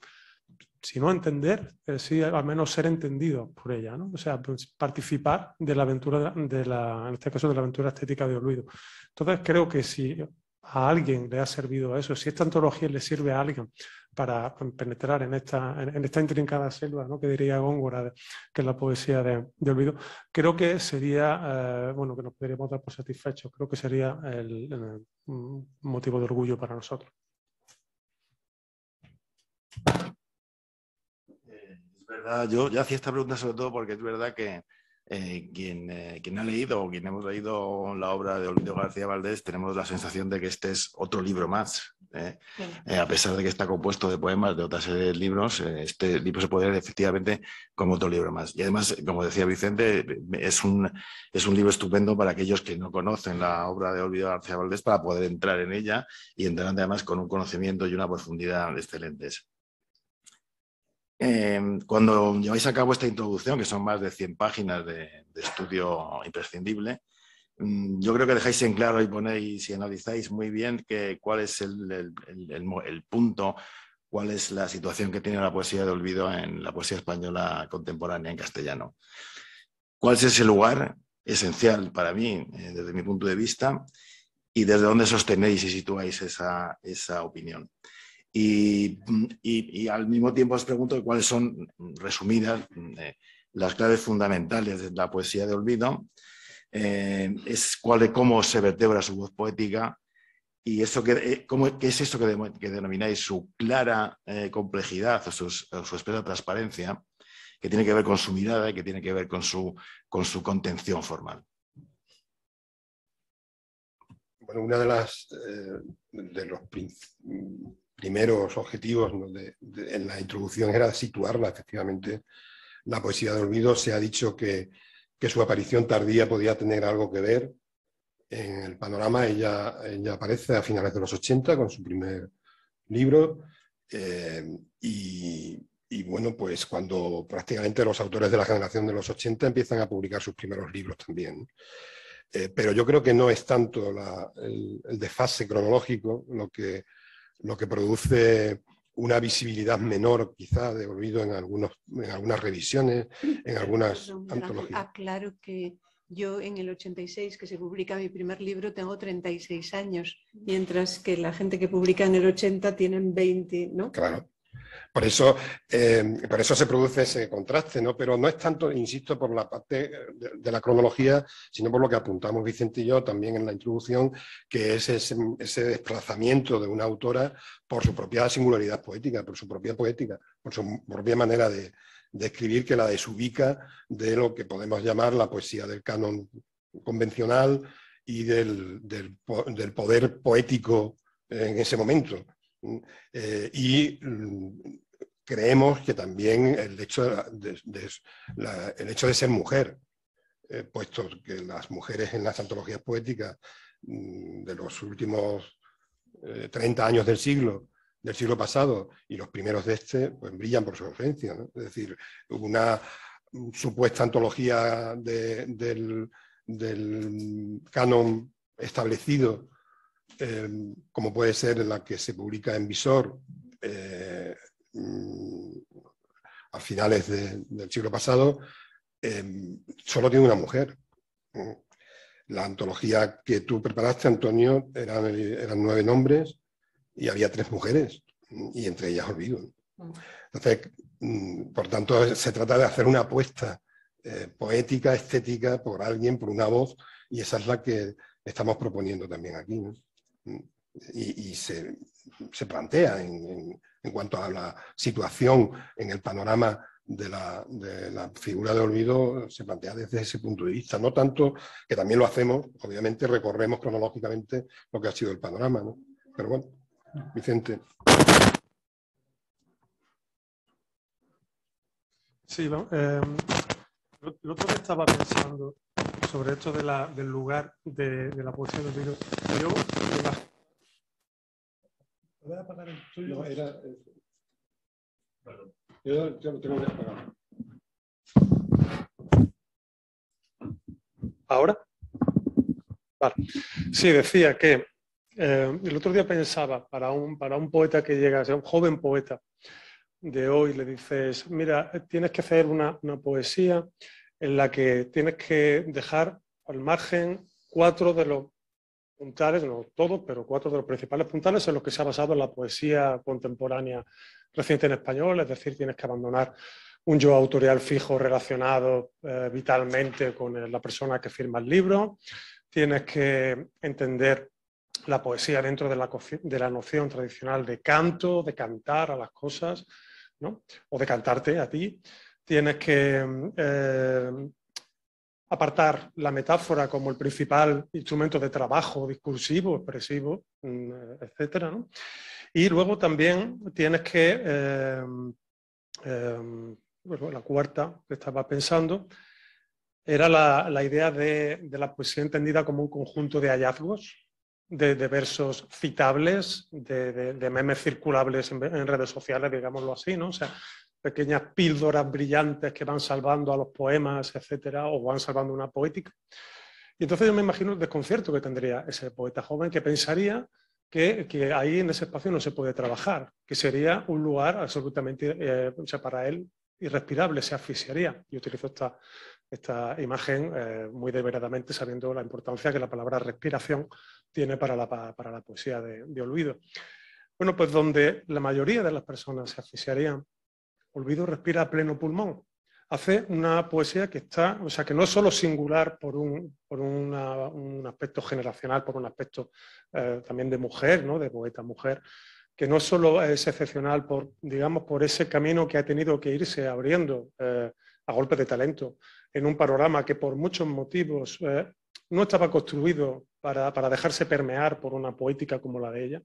si no entender, sí al menos ser entendido por ella, o sea, pues, participar de la aventura, de la, en este caso de la aventura estética de Olvido. Entonces creo que si a alguien le ha servido eso, si esta antología le sirve a alguien para penetrar en esta, en, esta intrincada selva, ¿no? que diría Góngora, que es la poesía de, Olvido, creo que sería, eh, bueno, que nos podríamos dar por satisfechos, creo que sería el, motivo de orgullo para nosotros. Eh, es verdad, yo, yo hacía esta pregunta sobre todo porque es verdad que eh, eh, quien, ha leído o quien hemos leído la obra de Olvido García Valdés, tenemos la sensación de que este es otro libro más. ¿eh? a pesar de que está compuesto de poemas de otra serie de libros, este libro se puede leer efectivamente como otro libro más. Y además, como decía Vicente, es un, es un libro estupendo para aquellos que no conocen la obra de Olvido García Valdés para poder entrar en ella y entrar además con un conocimiento y una profundidad excelentes. Em, cuando lleváis a cabo esta introducción, que son más de 100 páginas de, estudio imprescindible, mm, yo creo que dejáis en claro y ponéis y analizáis muy bien cuál es el, punto, cuál es la situación que tiene la poesía de olvido en la poesía española contemporánea en castellano. ¿Cuál es ese lugar esencial para mí, eh, desde mi punto de vista, y desde dónde sostenéis y situáis esa opinión? Y, al mismo tiempo os pregunto cuáles son, mm, resumidas, mm, eh, las claves fundamentales de la poesía de olvido, eh, es cuál, cómo se vertebra su voz poética y eso que, eh, qué es esto que, denomináis su clara complejidad o, su su espesa transparencia, que tiene que ver con su mirada y que tiene que ver con su, con su contención formal. Bueno, una de las de los primeros objetivos en la introducción era situarla efectivamente. La poesía de olvido se ha dicho que, que su aparición tardía podía tener algo que ver en el panorama. Ella, ella aparece a finales de los 80 con su primer libro eh, y, bueno, pues cuando prácticamente los autores de la generación de los 80 empiezan a publicar sus primeros libros también. Eh, pero yo creo que no es tanto el, desfase cronológico lo que lo que produce una visibilidad menor quizá de olvido en, algunos, en algunas revisiones, en algunas antologías. claro que yo en el 86, que se publica mi primer libro, tengo 36 años, mientras que la gente que publica en el 80 tienen 20, ¿no? Claro. Eh, por eso, se produce ese contraste, ¿no? Pero no es tanto, insisto, por la parte eh, de, la cronología, sino por lo que apuntamos Vicente y yo también en la introducción, que es ese, desplazamiento de una autora por su propia singularidad poética, por su propia poética, por su propia manera de, escribir que la desubica de lo que podemos llamar la poesía del canon convencional y del poder poético en ese momento, eh, y mm, creemos que también el hecho de, el hecho de ser mujer, eh, puesto que las mujeres en las antologías poéticas mm, de los últimos 30 eh, años del siglo, del siglo pasado y los primeros de este, pues brillan por su ausencia. Es decir, una supuesta antología del, canon establecido Em, como puede ser la que se publica en Visor eh, mm, a finales del siglo pasado, em, solo tiene una mujer. La antología que tú preparaste, Antonio, eran, nueve nombres y había tres mujeres, y entre ellas Olvido. Mm. Entonces, mm, por tanto, se trata de hacer una apuesta eh, poética, estética, por alguien, por una voz, y esa es la que estamos proponiendo también aquí. ¿no? y, se, plantea en, cuanto a la situación en el panorama de la, figura de olvido, se plantea desde ese punto de vista. No tanto que también lo hacemos, obviamente recorremos cronológicamente lo que ha sido el panorama. Pero bueno, Vicente. Sí, lo, eh, que estaba pensando sobre esto del lugar de, la poesía de virus. Yo, ¿Ahora? Sí, decía que eh, el otro día pensaba, para un, para un poeta que llega, sea, un joven poeta de hoy, le dices, mira, tienes que hacer una, una poesía en la que tienes que dejar al margen cuatro de los puntales, no todos, pero cuatro de los principales puntales en los que se ha basado la poesía contemporánea reciente en español, es decir, tienes que abandonar un yo autorial fijo relacionado eh, vitalmente con eh, la persona que firma el libro, tienes que entender la poesía dentro de la, noción tradicional de canto, de cantar a las cosas, o de cantarte a ti tienes que eh, apartar la metáfora como el principal instrumento de trabajo discursivo, expresivo, mm, etc. ¿no? Y luego también tienes que, eh, eh, la cuarta que estaba pensando, era la, idea de, la poesía entendida como un conjunto de hallazgos, de, versos citables, de, memes circulables en, en redes sociales, digámoslo así, ¿no? O sea, pequeñas píldoras brillantes que van salvando a los poemas, etcétera, o van salvando una poética. Y entonces yo me imagino el desconcierto que tendría ese poeta joven que pensaría que, que ahí en ese espacio no se puede trabajar, que sería un lugar absolutamente, eh, o sea, para él irrespirable, se asfixiaría. Yo utilizo esta, esta imagen eh, muy deliberadamente sabiendo la importancia que la palabra respiración tiene para la, poesía de, de Olvido. Bueno, pues donde la mayoría de las personas se asfixiarían Olvido respira a pleno pulmón. Hace una poesía que está, o sea, que no es solo singular por un, por un aspecto generacional, por un aspecto eh, también de mujer, ¿no? de poeta mujer, que no solo es excepcional por, digamos, por ese camino que ha tenido que irse abriendo eh, a golpe de talento en un panorama que por muchos motivos eh, no estaba construido para, para, dejarse permear por una poética como la de ella,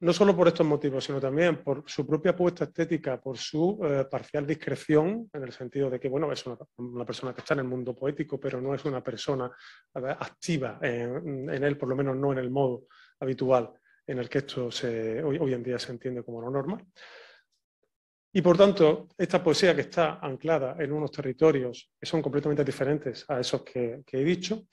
no solo por estos motivos, sino también por su propia apuesta estética, por su eh, parcial discreción, en el sentido de que, bueno, es una, persona que está en el mundo poético, pero no es una persona eh, activa en, él, por lo menos no en el modo habitual en el que esto hoy, en día se entiende como lo normal. Y por tanto, esta poesía que está anclada en unos territorios que son completamente diferentes a esos que, que he dicho,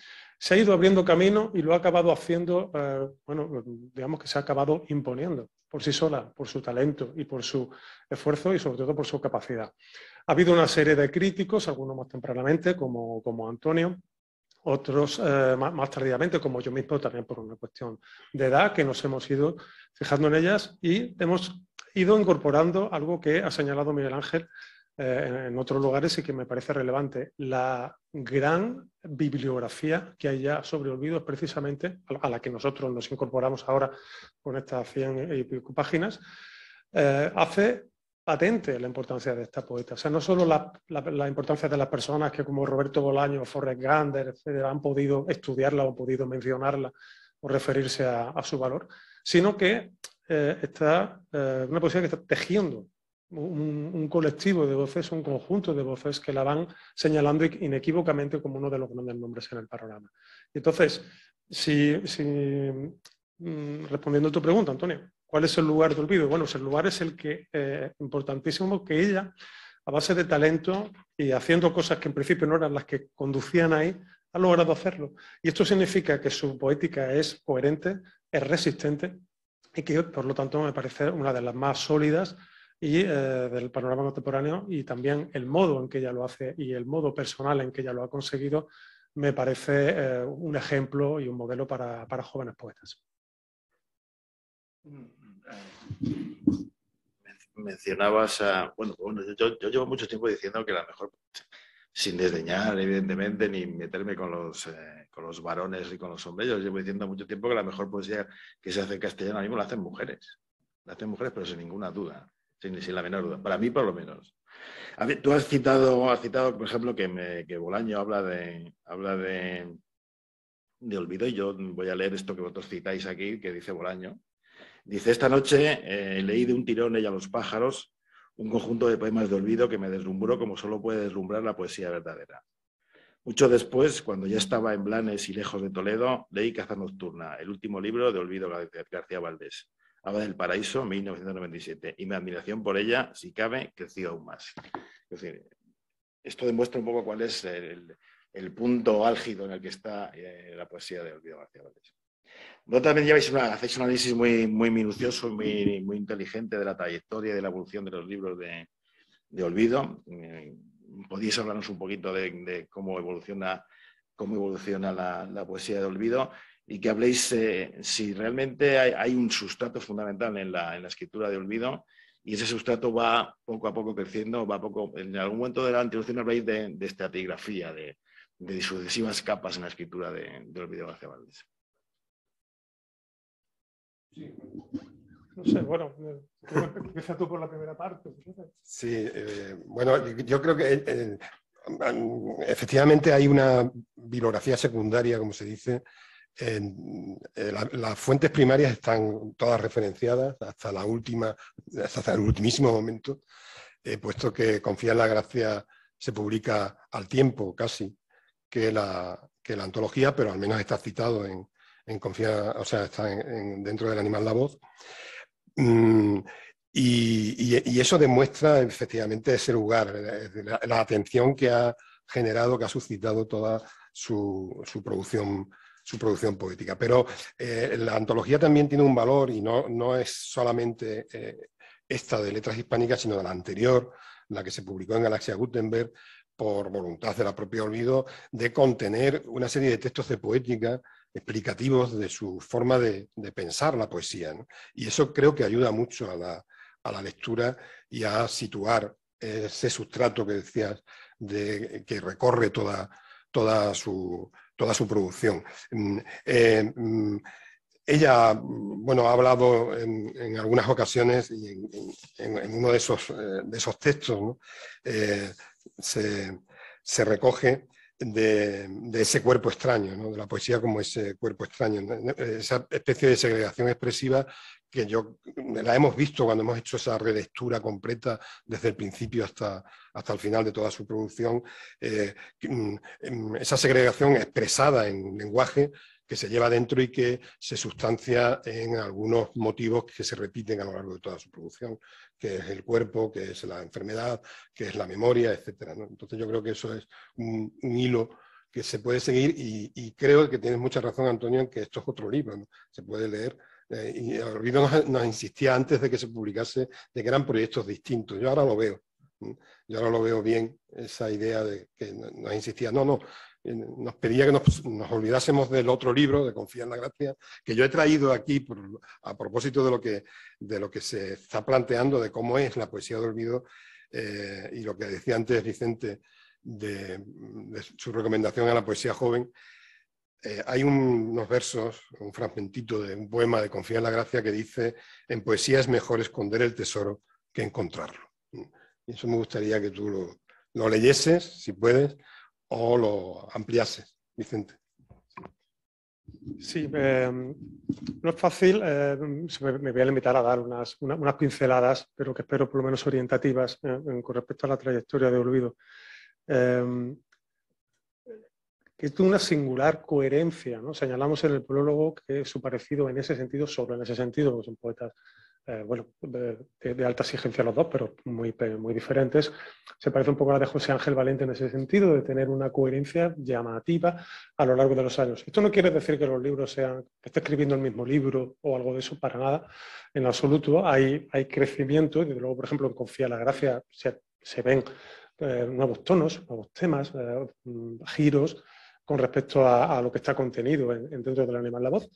se ha ido abriendo camino y lo ha acabado haciendo, eh, bueno, digamos que se ha acabado imponiendo por sí sola, por su talento y por su esfuerzo y sobre todo por su capacidad. Ha habido una serie de críticos, algunos más tempranamente, como, Antonio, otros eh, más, más, tardíamente, como yo mismo, también por una cuestión de edad, que nos hemos ido fijando en ellas y hemos ido incorporando algo que ha señalado Miguel Ángel, eh, en otros lugares y que me parece relevante. La gran bibliografía que hay ya sobre olvido es precisamente a la que nosotros nos incorporamos ahora con estas 100 páginas, eh, hace patente la importancia de esta poeta. O sea, no solo la, importancia de las personas que como Roberto Bolaño, Forrest Gander, etcétera, han podido estudiarla o han podido mencionarla o referirse a, su valor, sino que eh, está una poesía que está tejiendo un, colectivo de voces, un conjunto de voces que la van señalando inequívocamente como uno de los grandes nombres en el panorama. Entonces, mm, respondiendo a tu pregunta, Antonio, ¿cuál es el lugar de olvido? Bueno, pues el lugar es el que, eh, importantísimo, que ella, a base de talento y haciendo cosas que en principio no eran las que conducían ahí, ha logrado hacerlo. Y esto significa que su poética es coherente, es resistente y que, por lo tanto, me parece una de las más sólidas y eh, del panorama contemporáneo y también el modo en que ella lo hace y el modo personal en que ella lo ha conseguido, me parece eh, un ejemplo y un modelo para, jóvenes poetas. Mencionabas Bueno, yo, llevo mucho tiempo diciendo que la mejor, sin desdeñar, evidentemente, ni meterme con los, eh, varones y con los hombres, llevo diciendo mucho tiempo que la mejor poesía que se hace en castellano la hacen mujeres. La hacen mujeres, pero sin ninguna duda sin, la menor duda, para mí por lo menos. tú has citado, has citado, por ejemplo, que, Bolaño habla de, habla de, olvido y yo voy a leer esto que vosotros citáis aquí, que dice Bolaño. Dice, esta noche eh, leí de un tirón ella a los pájaros, un conjunto de poemas de olvido que me deslumbró como solo puede deslumbrar la poesía verdadera. Mucho después, cuando ya estaba en Blanes y lejos de Toledo, leí Caza Nocturna, el último libro de Olvido García Valdés. Habla del Paraíso, 1997. Y mi admiración por ella, si cabe, creció aún más. Es decir, esto demuestra un poco cuál es el, punto álgido en el que está eh, la poesía de Olvido García Valdés. Vos también lleváis una, hacéis un análisis muy, muy minucioso muy, muy inteligente de la trayectoria y de la evolución de los libros de, Olvido. Mm, ¿Podéis hablarnos un poquito de, cómo evoluciona, cómo evoluciona la, la, poesía de Olvido y que habléis eh, si realmente hay, un sustrato fundamental en la, escritura de olvido y ese sustrato va poco a poco creciendo, va poco, en algún momento de la introducción habláis de, de estratigrafía, de, sucesivas capas en la escritura de, olvido García Valdés. Sí. No sé, bueno, empieza tú por la primera parte. Sí, eh, bueno, yo creo que eh, efectivamente hay una bibliografía secundaria, como se dice, eh, las fuentes primarias están todas referenciadas hasta la última, hasta el ultimísimo momento, eh, puesto que Confía en la Gracia se publica al tiempo casi que la, que la antología, pero al menos está citado en, Confía, o sea, está dentro del Animal La Voz. Mm, y, eso demuestra efectivamente ese lugar, eh, la, atención que ha generado, que ha suscitado toda su producción su producción poética. Pero eh, la antología también tiene un valor y no, no es solamente eh, esta de letras hispánicas, sino de la anterior, la que se publicó en Galaxia Gutenberg, por voluntad de la propia Olvido, de contener una serie de textos de poética explicativos de su forma de, pensar la poesía. Y eso creo que ayuda mucho a la, a la lectura y a situar ese sustrato que decías de, que recorre toda, toda su, toda su producción. Mm, eh, mm, ella, mm, bueno, ha hablado en, algunas ocasiones y en, uno de esos, eh, textos eh, se, recoge de, ese cuerpo extraño, de la poesía como ese cuerpo extraño, esa especie de segregación expresiva que yo la hemos visto cuando hemos hecho esa relectura completa desde el principio hasta, hasta el final de toda su producción, eh, mm, em, esa segregación expresada en lenguaje que se lleva dentro y que se sustancia en algunos motivos que se repiten a lo largo de toda su producción, que es el cuerpo, que es la enfermedad, que es la memoria, etc. Entonces yo creo que eso es un, hilo que se puede seguir y, creo que tienes mucha razón, Antonio, en que esto es otro libro, se puede leer eh, y olvido nos, insistía antes de que se publicase de que eran proyectos distintos. Yo ahora lo veo. Yo ahora lo veo bien, esa idea de que nos insistía, no, no, eh, nos pedía que nos, olvidásemos del otro libro, de Confía en la Gracia, que yo he traído aquí a propósito de lo, que, se está planteando, de cómo es la poesía de olvido, eh, y lo que decía antes Vicente de, su recomendación a la poesía joven, eh, hay unos versos, un fragmentito de un poema de Confía en la Gracia que dice, en poesía es mejor esconder el tesoro que encontrarlo. Y eso me gustaría que tú lo, leyeses, si puedes, o lo ampliases, Vicente. Sí, em, no es fácil. Em, me voy a limitar a dar unas, pinceladas, pero que espero por lo menos orientativas eh, con respecto a la trayectoria de Olvido. Em, es una singular coherencia. Señalamos en el prólogo que su parecido en ese sentido, sobre en ese sentido, porque son poetas eh, de, alta exigencia los dos, pero muy, muy diferentes, se parece un poco a la de José Ángel Valente en ese sentido, de tener una coherencia llamativa a lo largo de los años. Esto no quiere decir que los libros sean, que esté escribiendo el mismo libro o algo de eso, para nada, en absoluto. Hay, hay crecimiento, y luego, por ejemplo, en Confía la Gracia se, ven eh, nuevos tonos, nuevos temas, eh, mm, giros con respecto a, lo que está contenido en, dentro del animal la voz.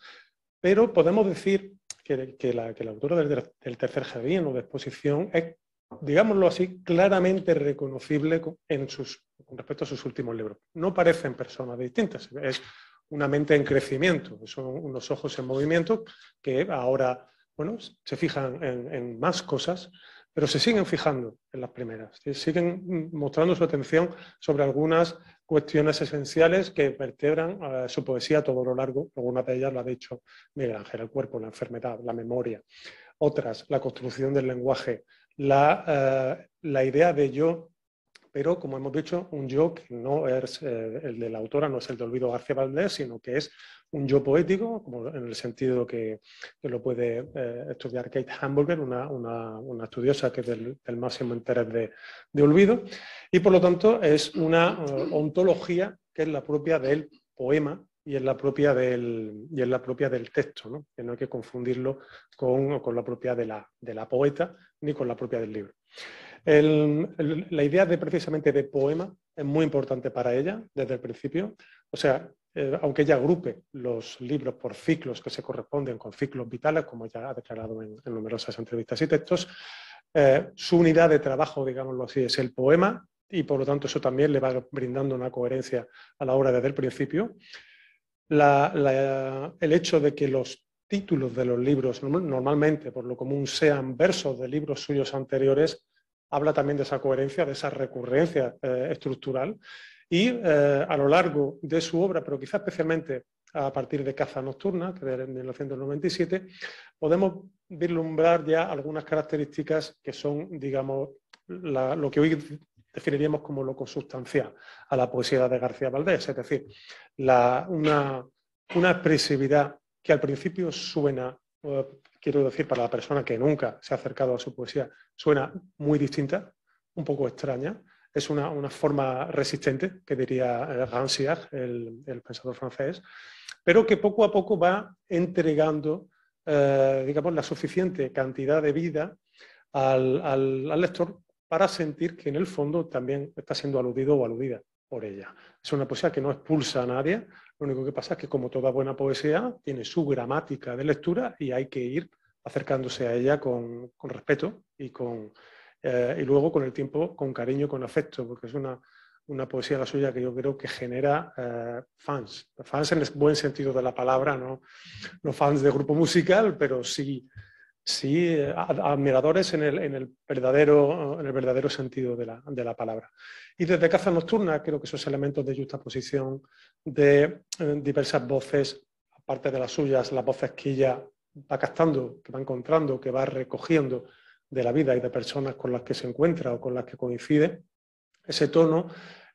Pero podemos decir que, la, que autora del, tercer jardín o de exposición es, digámoslo así, claramente reconocible en sus, con respecto a sus últimos libros. No parecen personas distintas, es una mente en crecimiento, son unos ojos en movimiento que ahora bueno, se fijan en más cosas pero se siguen fijando en las primeras, siguen mostrando su atención sobre algunas cuestiones esenciales que vertebran eh, su poesía a todo lo largo. Algunas de ellas lo ha dicho Miguel Ángel, el cuerpo, la enfermedad, la memoria. Otras, la construcción del lenguaje, la, eh, la idea de yo pero como hemos dicho, un yo que no es eh, el de la autora, no es el de Olvido García Valdez, sino que es un yo poético, en el sentido que, lo puede eh, estudiar Kate Hamburger, una, estudiosa que es del, máximo interés de, Olvido, y por lo tanto es una eh, ontología que es la propia del poema y es la propia del, y es la propia del texto, ¿no? que no hay que confundirlo con, con la propia de la poeta ni con la propia del libro la idea de precisamente de poema es muy importante para ella desde el principio. O sea, eh, aunque ella agrupe los libros por ciclos que se corresponden con ciclos vitales, como ya ha declarado en, numerosas entrevistas y textos, eh, su unidad de trabajo, digámoslo así, es el poema y por lo tanto eso también le va brindando una coherencia a la obra desde el principio. el hecho de que los títulos de los libros normalmente, por lo común, sean versos de libros suyos anteriores, habla también de esa coherencia, de esa recurrencia eh, estructural. Y eh, a lo largo de su obra, pero quizás especialmente a partir de Caza Nocturna, que es de 1997, podemos vislumbrar ya algunas características que son, digamos, lo que hoy definiríamos como lo consustancial a la poesía de García Valdés, es decir, una, una expresividad que al principio suena eh, quiero decir, para la persona que nunca se ha acercado a su poesía, suena muy distinta, un poco extraña. Es una, una forma resistente, que diría eh, Rancière, el, pensador francés, pero que poco a poco va entregando, eh, digamos, la suficiente cantidad de vida al lector para sentir que en el fondo también está siendo aludido o aludida por ella. Es una poesía que no expulsa a nadie, lo único que pasa es que, como toda buena poesía, tiene su gramática de lectura y hay que ir acercándose a ella con, respeto y, con, eh, y luego con el tiempo, con cariño, con afecto, porque es una, una poesía la suya que yo creo que genera eh, fans. Fans en el buen sentido de la palabra, no, no fans de grupo musical, pero sí Sí, admiradores en el, en el, verdadero, sentido de la, de la, palabra. Y desde Caza Nocturna, creo que esos elementos de justaposición de eh, diversas voces, aparte de las suyas, las voces que ella va captando, que va encontrando, que va recogiendo de la vida y de personas con las que se encuentra o con las que coincide, ese tono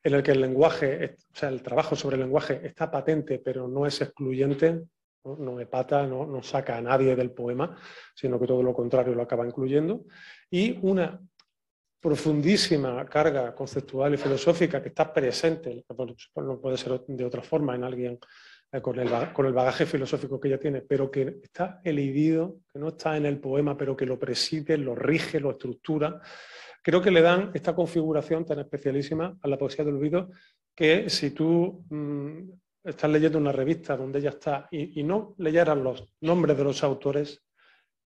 en el que el lenguaje, o sea, el trabajo sobre el lenguaje está patente, pero no es excluyente, ¿no? no Epata no, saca a nadie del poema, sino que todo lo contrario lo acaba incluyendo. Y una profundísima carga conceptual y filosófica que está presente, no puede ser de otra forma en alguien eh, con el, bagaje filosófico que ella tiene, pero que está elidido, que no está en el poema, pero que lo preside, lo rige, lo estructura. Creo que le dan esta configuración tan especialísima a la poesía del olvido que si tú mm, están leyendo una revista donde ella está y, no leyeran los nombres de los autores,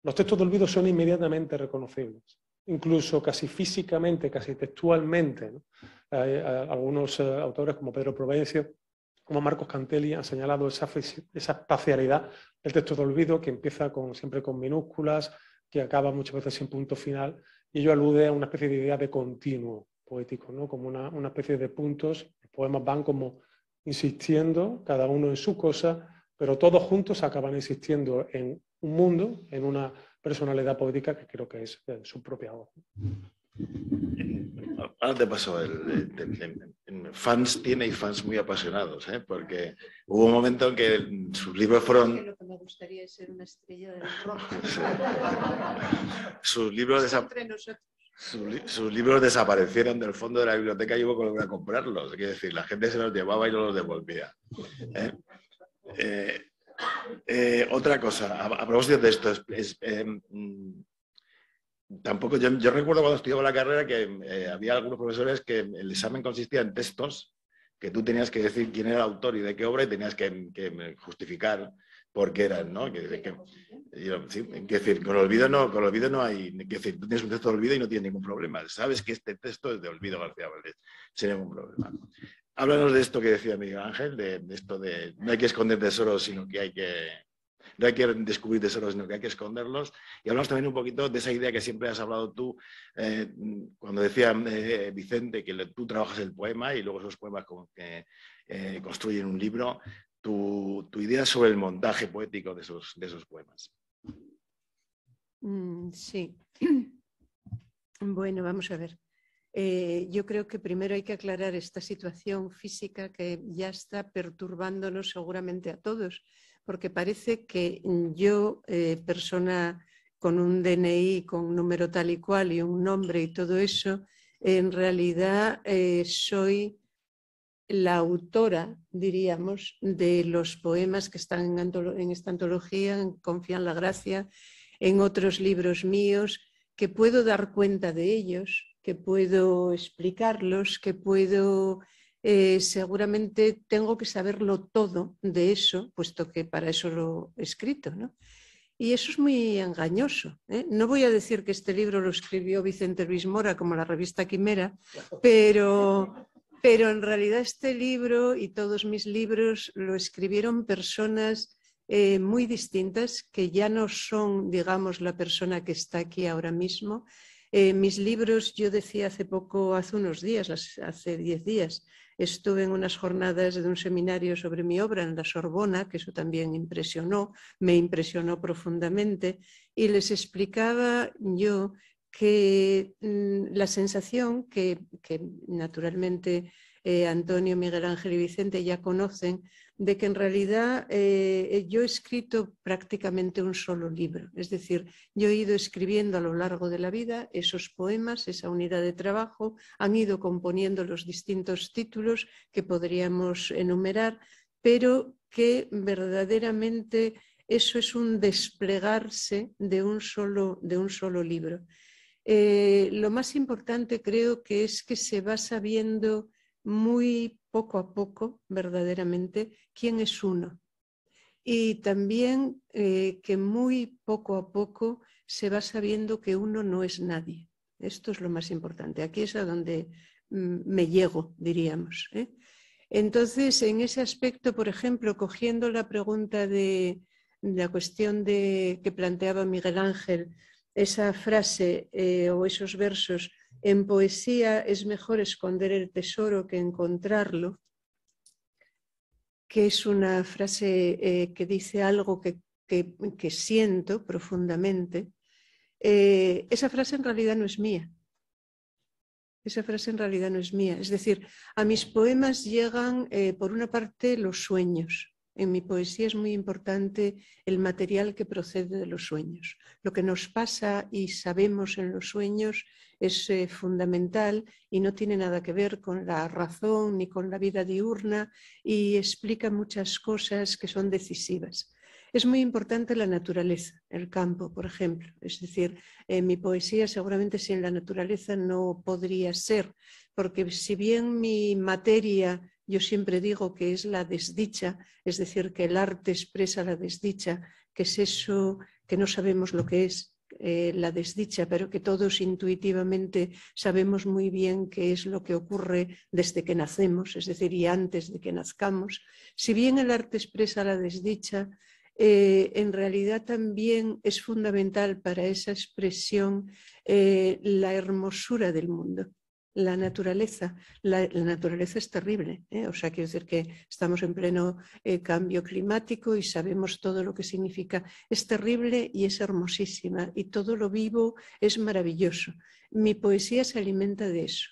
los textos de olvido son inmediatamente reconocibles, incluso casi físicamente, casi textualmente. Eh, algunos eh, autores como Pedro Provencio, como Marcos Cantelli han señalado esa, esa espacialidad del texto de olvido que empieza con, siempre con minúsculas, que acaba muchas veces sin punto final, y ello alude a una especie de idea de continuo poético, ¿no? como una, una especie de puntos, los poemas van como insistiendo, cada uno en su cosa, pero todos juntos acaban insistiendo en un mundo, en una personalidad poética que creo que es su propia voz. Ahora te paso, fans tiene y fans muy apasionados, ¿eh? porque hubo un momento en que sus libros fueron... Lo que me gustaría es ser una estrella del rock. sus libros... Desaparecieron sus, libros desaparecieron del fondo de la biblioteca y hubo que volver a comprarlos. es decir, la gente se los llevaba y no los devolvía. Eh, eh, eh, otra cosa, a, propósito de esto, mm, tampoco yo, recuerdo cuando estudiaba la carrera que había algunos profesores que el examen consistía en textos que tú tenías que decir quién era el autor y de qué obra y tenías que justificar porque eran, ¿no? Que, decir, con el olvido no, con olvido no hay, decir, tú tienes un texto de olvido y no tienes ningún problema. Sabes que este texto es de olvido García Valdés, sin ningún problema. Háblanos de esto que decía Miguel Ángel, de, esto de no hay que esconder tesoros, sino que hay que no hay que descubrir tesoros, sino que hay que esconderlos. Y hablamos también un poquito de esa idea que siempre has hablado tú, eh, cuando decía eh, Vicente que tú trabajas el poema y luego esos poemas que eh, construyen un libro, tu, idea sobre el montaje poético de esos, poemas. Mm, sí. Bueno, vamos a ver. Eh, yo creo que primero hay que aclarar esta situación física que ya está perturbándonos seguramente a todos, porque parece que yo, eh, persona con un DNI, con un número tal y cual y un nombre y todo eso, en realidad eh, soy la autora, diríamos, de los poemas que están en, esta antología, en Confía la Gracia, en otros libros míos, que puedo dar cuenta de ellos, que puedo explicarlos, que puedo... Eh, seguramente tengo que saberlo todo de eso, puesto que para eso lo he escrito. ¿no? Y eso es muy engañoso. ¿eh? No voy a decir que este libro lo escribió Vicente Luis Mora como la revista Quimera, pero, pero en realidad este libro y todos mis libros lo escribieron personas eh, muy distintas que ya no son, digamos, la persona que está aquí ahora mismo. Eh, mis libros, yo decía hace poco, hace unos días, hace diez días, estuve en unas jornadas de un seminario sobre mi obra en la Sorbona, que eso también impresionó, me impresionó profundamente, y les explicaba yo que mm, la sensación que, naturalmente eh, Antonio, Miguel Ángel y Vicente ya conocen, de que en realidad eh, yo he escrito prácticamente un solo libro. Es decir, yo he ido escribiendo a lo largo de la vida esos poemas, esa unidad de trabajo, han ido componiendo los distintos títulos que podríamos enumerar, pero que verdaderamente eso es un desplegarse de solo, de un solo libro. Eh, lo más importante creo que es que se va sabiendo muy poco a poco, verdaderamente, quién es uno. Y también eh, que muy poco a poco se va sabiendo que uno no es nadie. Esto es lo más importante. Aquí es a donde mm, me llego, diríamos. ¿eh? Entonces, en ese aspecto, por ejemplo, cogiendo la pregunta de, la cuestión que planteaba Miguel Ángel esa frase eh, o esos versos, en poesía es mejor esconder el tesoro que encontrarlo, que es una frase eh, que dice algo que, siento profundamente, eh, esa frase en realidad no es mía. Esa frase en realidad no es mía. Es decir, a mis poemas llegan por una parte los sueños, en mi poesía es muy importante el material que procede de los sueños. Lo que nos pasa y sabemos en los sueños es eh, fundamental y no tiene nada que ver con la razón ni con la vida diurna y explica muchas cosas que son decisivas. Es muy importante la naturaleza, el campo, por ejemplo. Es decir, en mi poesía seguramente sin la naturaleza no podría ser, porque si bien mi materia yo siempre digo que es la desdicha, es decir, que el arte expresa la desdicha, que es eso que no sabemos lo que es eh, la desdicha, pero que todos intuitivamente sabemos muy bien qué es lo que ocurre desde que nacemos, es decir, y antes de que nazcamos. Si bien el arte expresa la desdicha, eh, en realidad también es fundamental para esa expresión eh, la hermosura del mundo la naturaleza. La, naturaleza es terrible, ¿eh? o sea, quiero decir que estamos en pleno eh, cambio climático y sabemos todo lo que significa. Es terrible y es hermosísima y todo lo vivo es maravilloso. Mi poesía se alimenta de eso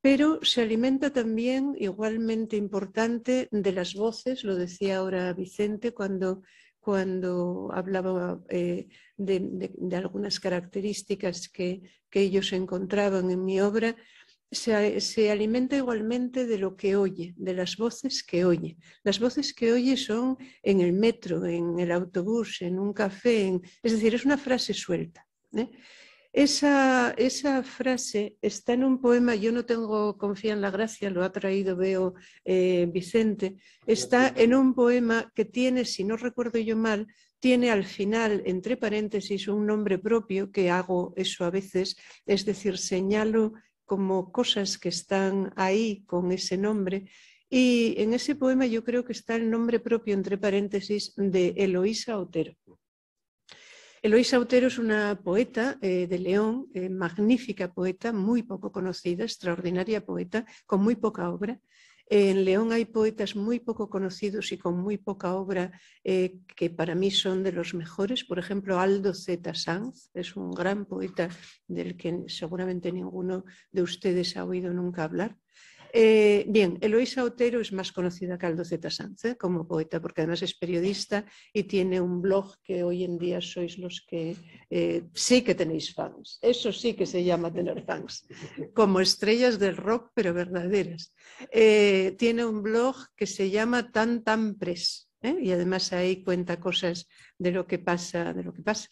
pero se alimenta también, igualmente importante, de las voces, lo decía ahora Vicente cuando, hablaba eh, de, algunas características que ellos encontraban en mi obra, se, alimenta igualmente de lo que oye, de las voces que oye. Las voces que oye son en el metro, en el autobús, en un café, es decir, es una frase suelta. ¿eh? Esa, frase está en un poema, yo no tengo confianza. en la gracia, lo ha traído, veo, eh, Vicente, está en un poema que tiene, si no recuerdo yo mal, tiene al final, entre paréntesis, un nombre propio, que hago eso a veces, es decir, señalo como cosas que están ahí con ese nombre. Y en ese poema yo creo que está el nombre propio, entre paréntesis, de Eloísa Otero. Eloísa Otero es una poeta eh, de León, eh, magnífica poeta, muy poco conocida, extraordinaria poeta, con muy poca obra. En León hay poetas muy poco conocidos y con muy poca obra eh, que para mí son de los mejores. Por ejemplo, Aldo Z. Sanz es un gran poeta del que seguramente ninguno de ustedes ha oído nunca hablar. Eh, bien, Eloísa Otero es más conocida que Aldo Zeta Sanz ¿eh? como poeta, porque además es periodista y tiene un blog que hoy en día sois los que eh, sí que tenéis fans. Eso sí que se llama tener fans, como estrellas del rock, pero verdaderas. tiene un blog que se llama Tan Tan Press y además ahí cuenta cosas de lo que pasa, de lo que pasa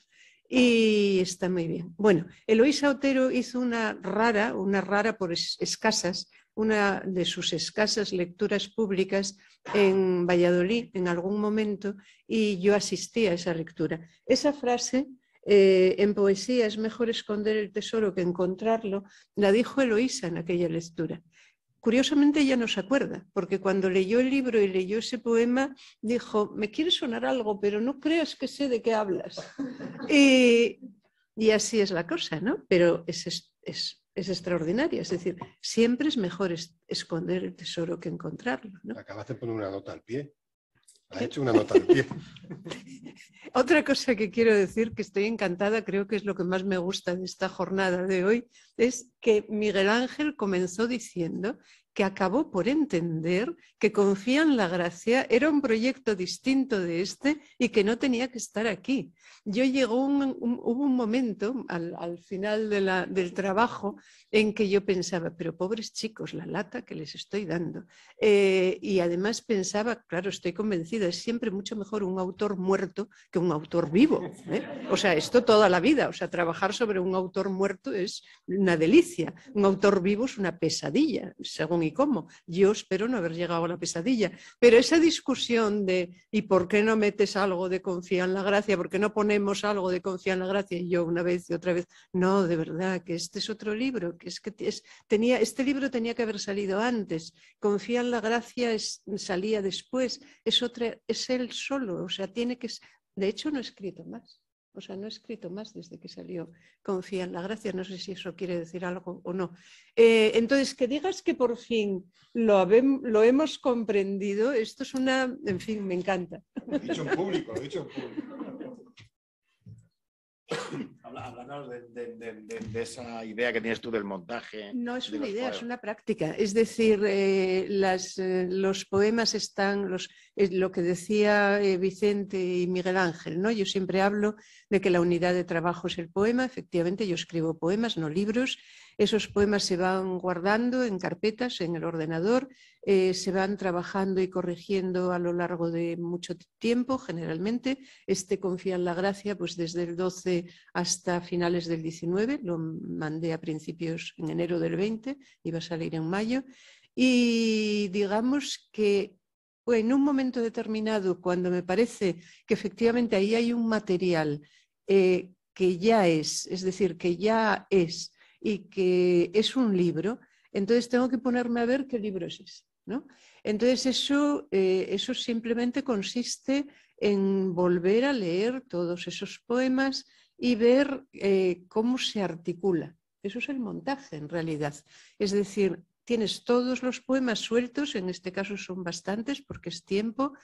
y está muy bien. Bueno, Eloísa Otero hizo una rara, una rara por escasas una de sus escasas lecturas públicas en Valladolid en algún momento y yo asistí a esa lectura. Esa frase, eh, en poesía es mejor esconder el tesoro que encontrarlo, la dijo Eloísa en aquella lectura. Curiosamente ella no se acuerda, porque cuando leyó el libro y leyó ese poema, dijo, me quiere sonar algo, pero no creas que sé de qué hablas. y, así es la cosa, ¿no? Pero es, es es extraordinaria. Es decir, siempre es mejor esconder el tesoro que encontrarlo. Acabas de poner una nota al pie. Ha hecho una nota al pie. Otra cosa que quiero decir, que estoy encantada, creo que es lo que más me gusta de esta jornada de hoy, es que Miguel Ángel comenzó diciendo que acabó por entender que Confía en la Gracia era un proyecto distinto de este y que no tenía que estar aquí. Yo llegó un, hubo un momento al, final del trabajo en que yo pensaba, pero pobres chicos, la lata que les estoy dando. Eh, y además pensaba, claro, estoy convencida, es siempre mucho mejor un autor muerto que un autor vivo. ¿eh? O sea, esto toda la vida, o sea, trabajar sobre un autor muerto es una delicia, un autor vivo es una pesadilla, según y cómo. Yo espero no haber llegado a la pesadilla. Pero esa discusión de ¿y por qué no metes algo de confía en la gracia? ¿Por qué no ponemos algo de confía en la gracia? Y yo una vez y otra vez, no, de verdad, que este es otro libro, que es que tenía, este libro tenía que haber salido antes. Confía en la gracia salía después. Es, otra, es él solo, o sea, tiene que... De hecho, no he escrito más. O sea, no he escrito más desde que salió Confía en la Gracia. No sé si eso quiere decir algo o no. Eh, entonces, que digas que por fin lo, lo, hemos comprendido, esto es una... En fin, me encanta. Lo he dicho en público, lo he dicho en público hablarnos de, esa idea que tienes tú del montaje. No es una idea, es una práctica. Es decir, eh, eh, los poemas están, los, lo que decía eh, Vicente y Miguel Ángel, ¿no? Yo siempre hablo de que la unidad de trabajo es el poema. Efectivamente, yo escribo poemas, no libros. Esos poemas se van guardando en carpetas, en el ordenador, se van trabajando y corrigiendo a lo largo de mucho tiempo, generalmente. Este confía en la gracia, pues desde el 12 hasta hasta finales del 19, lo mandé a principios en enero del 20, iba a salir en mayo, y digamos que en un momento determinado, cuando me parece que efectivamente ahí hay un material eh, que ya es, es decir, que ya es y que es un libro, entonces tengo que ponerme a ver qué libro es ese. ¿no? Entonces eso, eh, eso simplemente consiste en volver a leer todos esos poemas, y ver eh, cómo se articula. Eso es el montaje en realidad. Es decir, tienes todos los poemas sueltos, en este caso son bastantes porque es tiempo,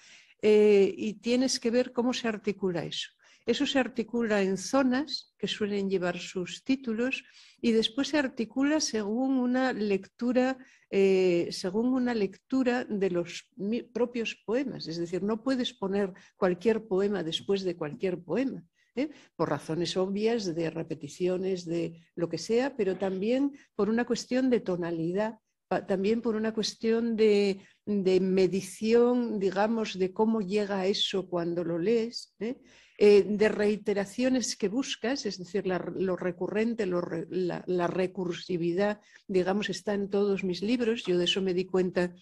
eh, y tienes que ver cómo se articula eso. Eso se articula en zonas que suelen llevar sus títulos y después se articula según una lectura, eh, según una lectura de los propios poemas. Es decir, no puedes poner cualquier poema después de cualquier poema. ¿eh? por razones obvias de repeticiones, de lo que sea, pero también por una cuestión de tonalidad, también por una cuestión de, medición, digamos, de cómo llega eso cuando lo lees. ¿eh? Eh, de reiteraciones que buscas, es decir, lo recurrente, la, la, recursividad, digamos, está en todos mis libros. Yo de eso me di cuenta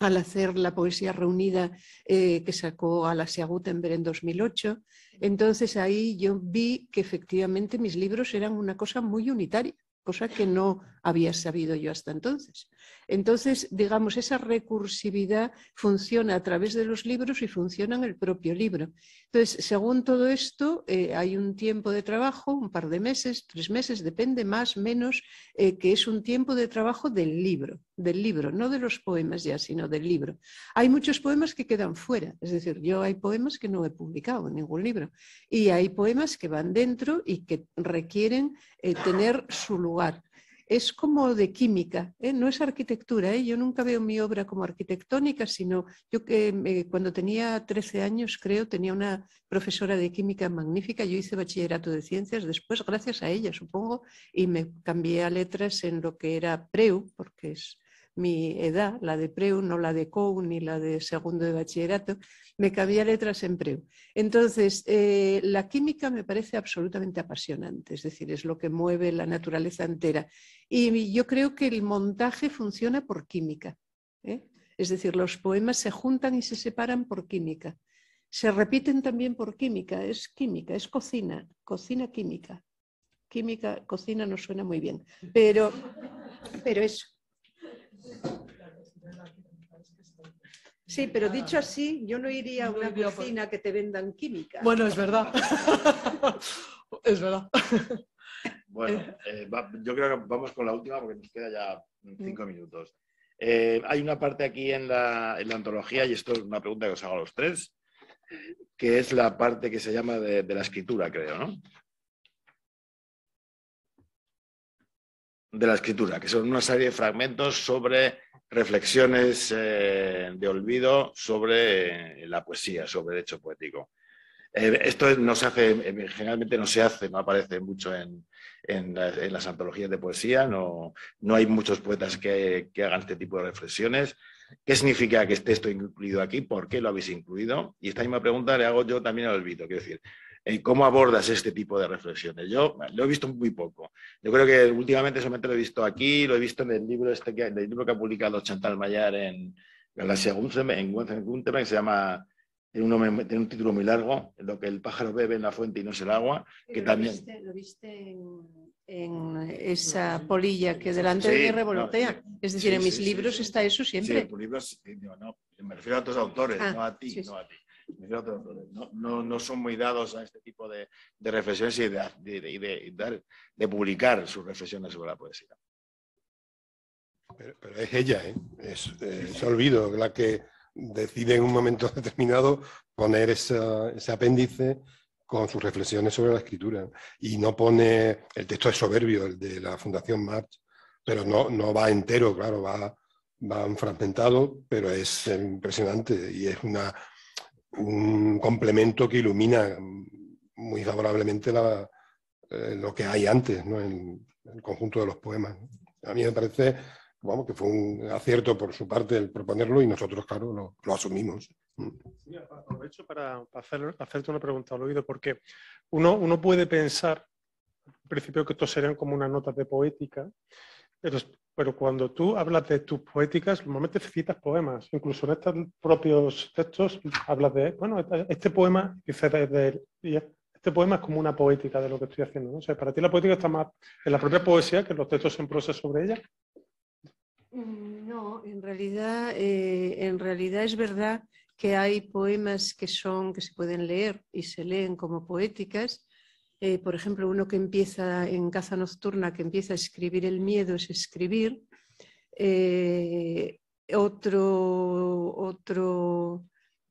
al hacer la poesía reunida eh, que sacó Alasia Gutenberg en 2008. Entonces ahí yo vi que efectivamente mis libros eran una cosa muy unitaria, cosa que no había sabido yo hasta entonces. Entonces, digamos, esa recursividad funciona a través de los libros y funciona en el propio libro. Entonces, según todo esto, eh, hay un tiempo de trabajo, un par de meses, tres meses, depende más, menos, eh, que es un tiempo de trabajo del libro, del libro, no de los poemas ya, sino del libro. Hay muchos poemas que quedan fuera, es decir, yo hay poemas que no he publicado en ningún libro y hay poemas que van dentro y que requieren eh, tener su lugar es como de química, ¿eh? no es arquitectura. ¿eh? Yo nunca veo mi obra como arquitectónica, sino yo que eh, cuando tenía 13 años, creo, tenía una profesora de química magnífica. Yo hice bachillerato de ciencias después, gracias a ella, supongo, y me cambié a letras en lo que era PREU, porque es mi edad, la de preu, no la de COU ni la de segundo de bachillerato, me cabía letras en preu. Entonces, eh, la química me parece absolutamente apasionante, es decir, es lo que mueve la naturaleza entera. Y yo creo que el montaje funciona por química. ¿eh? Es decir, los poemas se juntan y se separan por química. Se repiten también por química, es química, es cocina, cocina química. Química, cocina no suena muy bien, pero, pero eso. Sí, pero dicho así, yo no iría a una pues. cocina que te vendan química. Bueno, es verdad. es verdad. Bueno, eh. Eh, yo creo que vamos con la última porque nos queda ya mm. cinco minutos. Eh, hay una parte aquí en la, antología, y esto es una pregunta que os hago a los tres, que es la parte que se llama de, de la escritura, creo, ¿no? De la escritura, que son una serie de fragmentos sobre reflexiones eh, de olvido sobre eh, la poesía, sobre el hecho poético. Eh, esto no se hace, generalmente no se hace, no aparece mucho en, las antologías de poesía, no, hay muchos poetas que, hagan este tipo de reflexiones. ¿Qué significa que esté esto incluido aquí? ¿Por qué lo habéis incluido? Y esta misma pregunta le hago yo también al olvido. Quiero decir, ¿Cómo abordas este tipo de reflexiones? Yo lo he visto muy poco. Yo creo que últimamente solamente lo he visto aquí, lo he visto en el libro, este que, el libro que ha publicado Chantal Mayar en Galaxia Gutenberg, en tema que se llama, tiene un, título muy largo, Lo que el pájaro bebe en la fuente y no es el agua, que lo también... Viste, lo viste en, esa polilla que delante de mí revolotea. es decir, en mis libros está eso siempre. en libros, me refiero a otros autores, ah, no a ti, no a ti. No, son muy dados a este tipo de, reflexiones y, de, de, publicar sus reflexiones sobre la poesía. Pero, es ella, ¿eh? es, es Olvido, la que decide en un momento determinado poner ese apéndice con sus reflexiones sobre la escritura. Y no pone, el texto es soberbio, el de la Fundación March, pero no, no va entero, claro, va, fragmentado, pero es impresionante y es una un complemento que ilumina muy favorablemente eh, lo que hay antes, En, el conjunto de los poemas. A mí me parece vamos, que fue un acierto por su parte el proponerlo y nosotros, claro, lo, asumimos. aprovecho para, hacerte una pregunta al oído, porque uno, uno puede pensar, al principio, que estos serían como una nota de poética, pero pero cuando tú hablas de tus poéticas, normalmente citas poemas. Incluso en estos propios textos hablas de, bueno, este poema, este poema es como una poética de lo que estoy haciendo. ¿no? O sea, para ti la poética está más en la propia poesía que en los textos en prosa sobre ella. Mm, no, en realidad, eh, en realidad es verdad que hay poemas que son que se pueden leer y se leen como poéticas eh, por ejemplo, uno que empieza en Caza Nocturna, que empieza a escribir el miedo, es escribir. Eh, otro, otro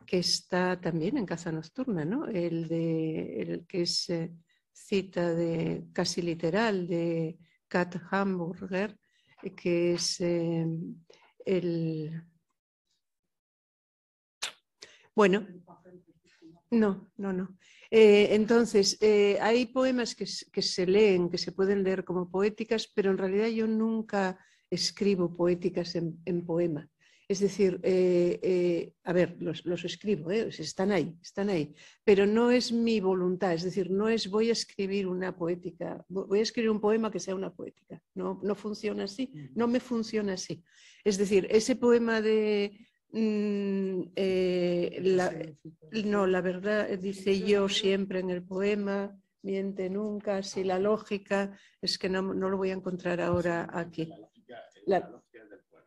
que está también en Caza Nocturna, ¿no? el, de, que es eh, cita de, casi literal de Kat Hamburger, que es el... Bueno, no, no, no. Eh, entonces, eh, hay poemas que, se leen, que se pueden leer como poéticas, pero en realidad yo nunca escribo poéticas en, poema. Es decir, eh, a ver, los, escribo, están ahí, están ahí, pero no es mi voluntad, es decir, no es voy a escribir una poética, voy a escribir un poema que sea una poética, no funciona así, no me funciona así. Es decir, ese poema de, Mm, eh, no, la verdad, eh, dice yo siempre en el poema, miente nunca, si la lógica, es que no, lo voy a encontrar ahora aquí. Eh, la,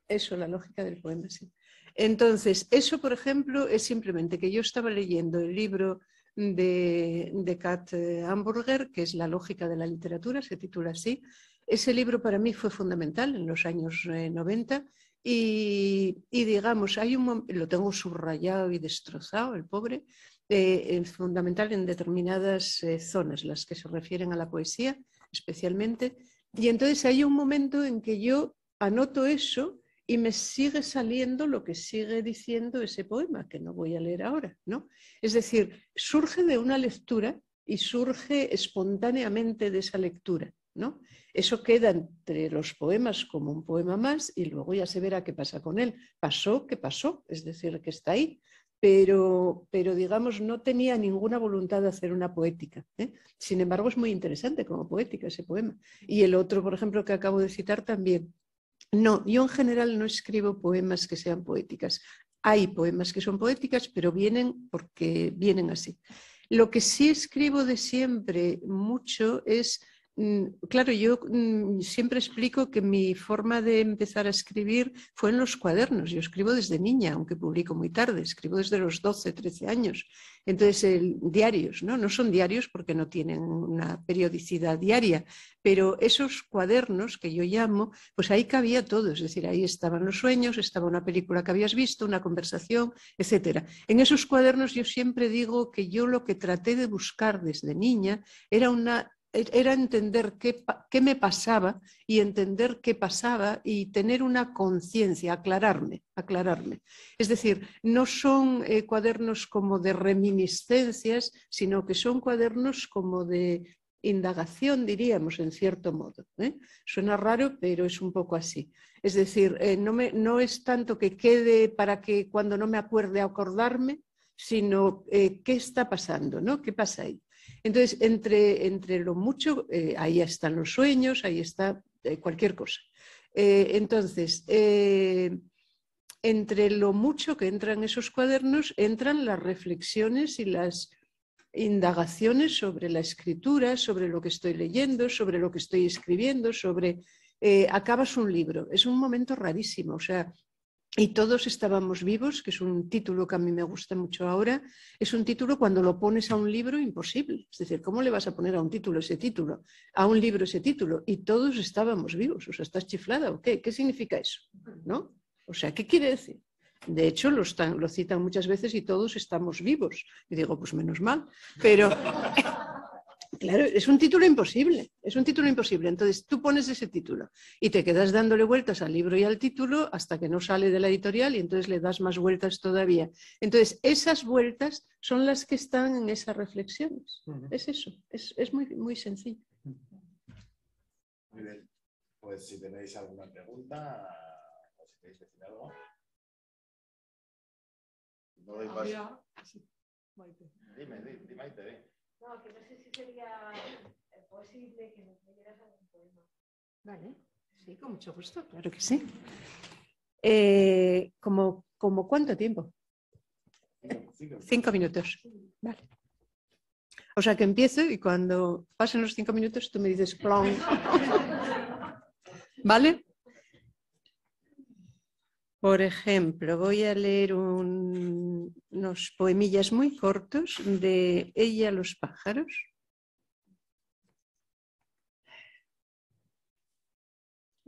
eso, la lógica del poema, sí. Entonces, eso, por ejemplo, es simplemente que yo estaba leyendo el libro de, de Kat Hamburger, que es La lógica de la literatura, se titula así. Ese libro para mí fue fundamental en los años 90 y, digamos, hay un, lo tengo subrayado y destrozado, el pobre, es eh, fundamental en determinadas eh, zonas, las que se refieren a la poesía especialmente. Y entonces hay un momento en que yo anoto eso y me sigue saliendo lo que sigue diciendo ese poema, que no voy a leer ahora, ¿no? Es decir, surge de una lectura y surge espontáneamente de esa lectura. Eso queda entre los poemas como un poema más y luego ya se verá qué pasa con él. Pasó, que pasó, es decir, que está ahí, pero, pero digamos, no tenía ninguna voluntad de hacer una poética. ¿eh? Sin embargo, es muy interesante como poética ese poema. Y el otro, por ejemplo, que acabo de citar también. No, yo en general no escribo poemas que sean poéticas. Hay poemas que son poéticas, pero vienen porque vienen así. Lo que sí escribo de siempre mucho es Mm, claro, yo mm, siempre explico que mi forma de empezar a escribir fue en los cuadernos. Yo escribo desde niña, aunque publico muy tarde, escribo desde los 12, 13 años. Entonces, diarios, ¿no? No son diarios porque no tienen una periodicidad diaria, pero esos cuadernos que yo llamo, pues ahí cabía todo. Es decir, ahí estaban los sueños, estaba una película que habías visto, una conversación, etc. En esos cuadernos yo siempre digo que yo lo que traté de buscar desde niña era una e-, era entender qué, me pasaba y entender qué pasaba y tener una conciencia, aclararme, aclararme. Es decir, no son eh, cuadernos como de reminiscencias, sino que son cuadernos como de indagación, diríamos, en cierto modo. ¿eh? Suena raro, pero es un poco así. Es decir, eh, no, es tanto que quede para que cuando no me acuerde acordarme, sino qué está pasando, ¿no? ¿Qué pasa ahí? Entonces, entre, lo mucho, eh, ahí están los sueños, ahí está eh, cualquier cosa. Eh, entonces, entre lo mucho que entran esos cuadernos, entran las reflexiones y las indagaciones sobre la escritura, sobre lo que estoy leyendo, sobre lo que estoy escribiendo, sobre... acabas un libro. Es un momento rarísimo, o sea, y todos estábamos vivos, que es un título que a mí me gusta mucho ahora, es un título cuando lo pones a un libro imposible. Es decir, ¿cómo le vas a poner a un título ese título? A un libro ese título. Y todos estábamos vivos. O sea, ¿estás chiflada o qué? ¿Qué significa eso? ¿No? O sea, ¿qué quiere decir? De hecho, lo, lo citan muchas veces y todos estamos vivos. Y digo, pues menos mal. Pero Claro, es un título imposible, es un título imposible. Entonces tú pones ese título y te quedas dándole vueltas al libro y al título hasta que no sale de la editorial y entonces le das más vueltas todavía. Entonces esas vueltas son las que están en esas reflexiones. Es eso, es, muy, muy sencillo. Muy bien. Pues si tenéis alguna pregunta si queréis decir algo. No doy más. Dime, dime, dime. No, que no sé si sería eh, posible que nos leyeras algún poema. Vale, sí, con mucho gusto, claro que sí. Eh, cuánto tiempo? Cinco minutos. Vale. O sea que empiezo y cuando pasen los cinco minutos tú me dices plon. ¿Vale? Por ejemplo, voy a leer unos poemillas muy cortos de Ella los pájaros.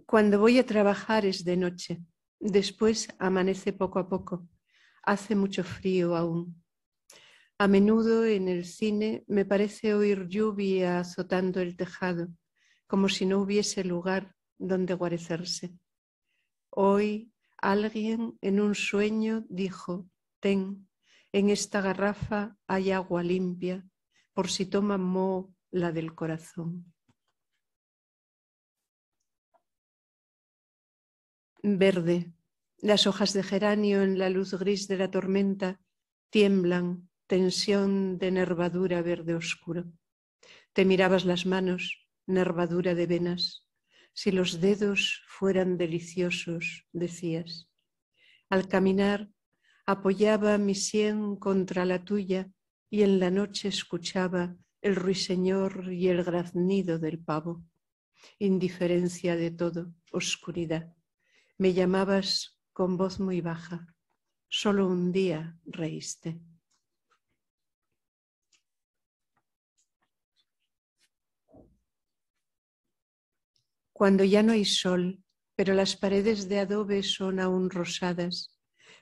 Cuando voy a trabajar es de noche, después amanece poco a poco, hace mucho frío aún. A menudo en el cine me parece oír lluvia azotando el tejado, como si no hubiese lugar donde guarecerse. Hoy alguien en un sueño dijo, ten, en esta garrafa hay agua limpia, por si toma Mo la del corazón. Verde, las hojas de geranio en la luz gris de la tormenta tiemblan, tensión de nervadura verde oscuro. Te mirabas las manos, nervadura de venas. Si los dedos fueran deliciosos, decías. Al caminar apoyaba mi sien contra la tuya y en la noche escuchaba el ruiseñor y el graznido del pavo. Indiferencia de todo, oscuridad. Me llamabas con voz muy baja. Solo un día reíste. cuando ya no hay sol, pero las paredes de adobe son aún rosadas,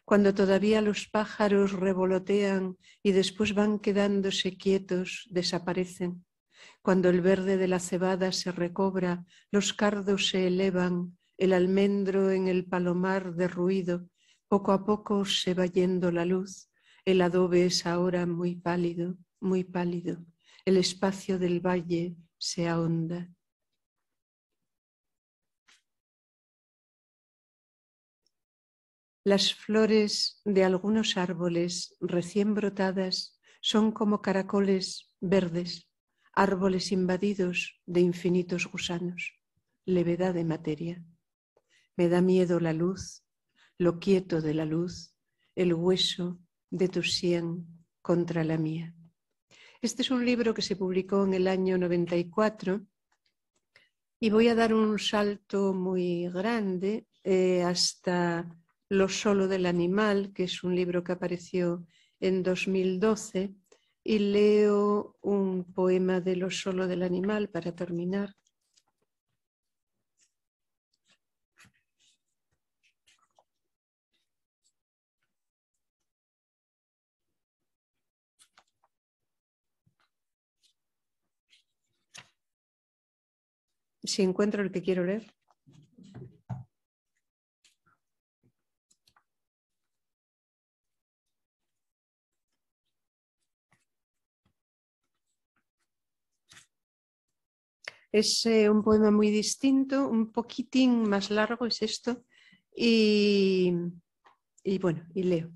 cuando todavía los pájaros revolotean y después van quedándose quietos, desaparecen, cuando el verde de la cebada se recobra, los cardos se elevan, el almendro en el palomar derruido, poco a poco se va yendo la luz, el adobe es ahora muy pálido, muy pálido, el espacio del valle se ahonda. Las flores de algunos árboles recién brotadas son como caracoles verdes, árboles invadidos de infinitos gusanos, levedad de materia. Me da miedo la luz, lo quieto de la luz, el hueso de tu sien contra la mía. Este es un libro que se publicó en el año 94 y voy a dar un salto muy grande eh, hasta lo solo del animal, que es un libro que apareció en 2012, y leo un poema de Lo solo del animal para terminar. si encuentro el que quiero leer. Es eh, un poema muy distinto, un poquitín más largo es esto. Y, y bueno, y leo.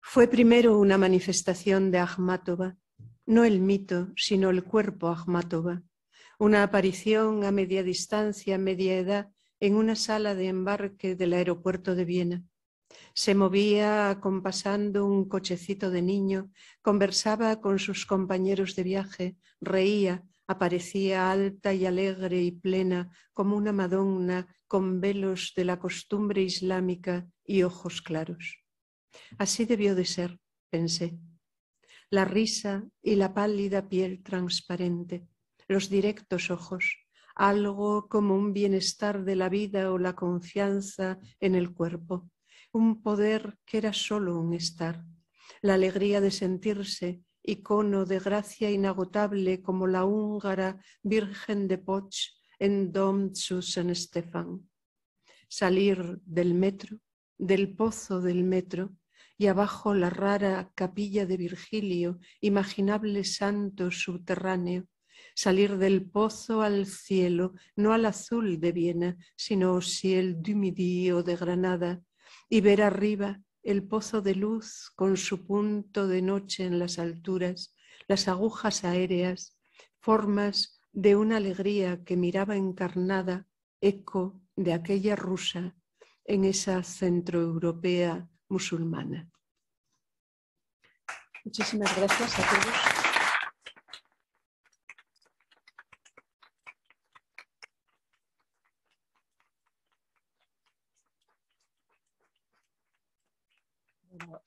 Fue primero una manifestación de Ahmatova, no el mito, sino el cuerpo Ahmatova, una aparición a media distancia, a media edad, en una sala de embarque del aeropuerto de Viena. Se movía acompasando un cochecito de niño, conversaba con sus compañeros de viaje, reía, aparecía alta y alegre y plena como una madonna con velos de la costumbre islámica y ojos claros. Así debió de ser, pensé. La risa y la pálida piel transparente, los directos ojos, algo como un bienestar de la vida o la confianza en el cuerpo, un poder que era solo un estar, la alegría de sentirse icono de gracia inagotable como la húngara Virgen de Poch en Dom zu San Estefan. Salir del metro, del pozo del metro, y abajo la rara capilla de Virgilio, imaginable santo subterráneo, salir del pozo al cielo, no al azul de Viena, sino al el de Granada, y ver arriba el pozo de luz con su punto de noche en las alturas, las agujas aéreas, formas de una alegría que miraba encarnada, eco de aquella rusa en esa centroeuropea musulmana. Muchísimas gracias a todos.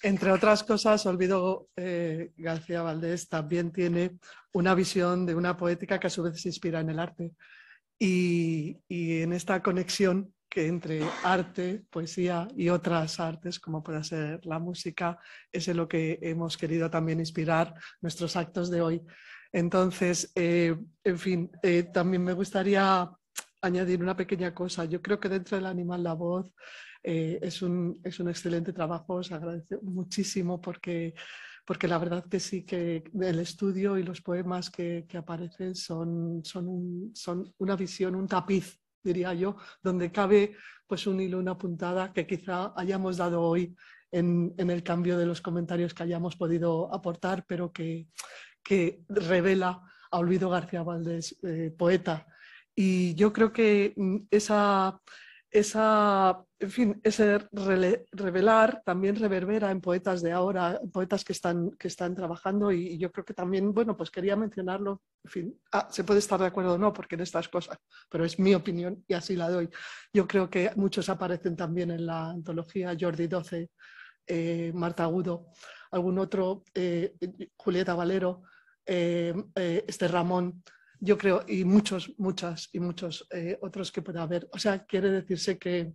Entre otras cosas, Olvido eh, García Valdés también tiene una visión de una poética que a su vez se inspira en el arte. Y, en esta conexión que entre arte, poesía y otras artes, como pueda ser la música, es en lo que hemos querido también inspirar nuestros actos de hoy. Entonces, eh, en fin, eh, también me gustaría añadir una pequeña cosa. Yo creo que dentro del animal la voz eh, es, un, excelente trabajo, os agradezco muchísimo porque, porque la verdad que sí que el estudio y los poemas que, aparecen son, son, una visión, un tapiz diría yo, donde cabe pues un hilo, una puntada que quizá hayamos dado hoy en, el cambio de los comentarios que hayamos podido aportar, pero que, revela a Olvido García Valdés, eh, poeta. Y yo creo que mm, esa, esa, en fin, ese revelar también reverbera en poetas de ahora, poetas que están, que están trabajando y, yo creo que también, bueno, pues quería mencionarlo, en fin, ah, se puede estar de acuerdo o no, porque en estas cosas, pero es mi opinión y así la doy. Yo creo que muchos aparecen también en la antología Jordi Doce, eh, Marta Agudo, algún otro, eh, Julieta Valero, eh, este Ramón, yo creo, y muchos, muchas y muchos eh, otros que pueda haber. O sea, quiere decirse que,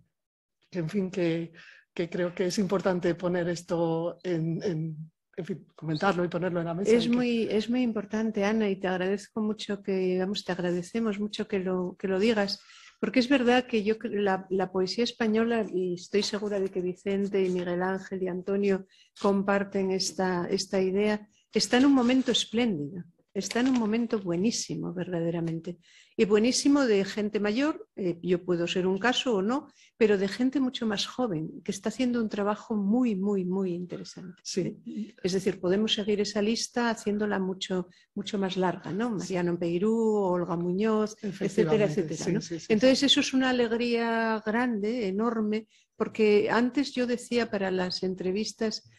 en fin, que, creo que es importante poner esto en, en, fin, comentarlo y ponerlo en la mesa. Es muy, es muy importante, Ana, y te agradezco mucho que, vamos, te agradecemos mucho que lo, que lo digas. Porque es verdad que yo la, la, poesía española, y estoy segura de que Vicente y Miguel Ángel y Antonio comparten esta, esta idea, está en un momento espléndido está en un momento buenísimo, verdaderamente. Y buenísimo de gente mayor, eh, yo puedo ser un caso o no, pero de gente mucho más joven, que está haciendo un trabajo muy, muy, muy interesante. Sí. Es decir, podemos seguir esa lista haciéndola mucho, mucho más larga, ¿no? Mariano Peirú, Olga Muñoz, etcétera, etcétera. Entonces, eso es una alegría grande, enorme, porque antes yo decía para las entrevistas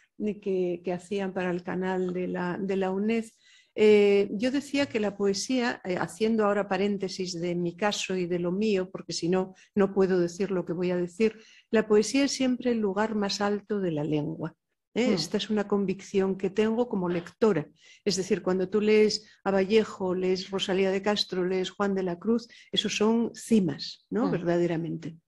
que, hacían para el canal de la, de la UNED, eh, yo decía que la poesía, eh, haciendo ahora paréntesis de mi caso y de lo mío, porque si no, no puedo decir lo que voy a decir, la poesía es siempre el lugar más alto de la lengua. ¿eh? Mm. Esta es una convicción que tengo como lectora. Es decir, cuando tú lees a Vallejo, lees Rosalía de Castro, lees Juan de la Cruz, esos son cimas, ¿no? Mm. Verdaderamente.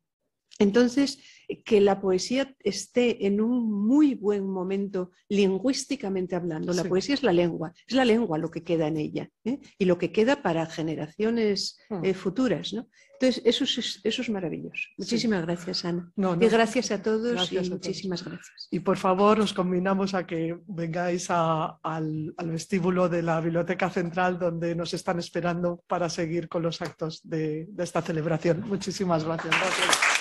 Entonces, que la poesía esté en un muy buen momento lingüísticamente hablando. La poesía es la lengua, es la lengua lo que queda en ella ¿eh? y lo que queda para generaciones hmm. eh, futuras. ¿no? Entonces, eso es, eso maravilloso. Muchísimas gracias, Ana. gracias a todos y muchísimas gracias. Y por favor, os combinamos a que vengáis al, vestíbulo de la Biblioteca Central donde nos están esperando para seguir con los actos de, esta celebración. Muchísimas gracias. gracias.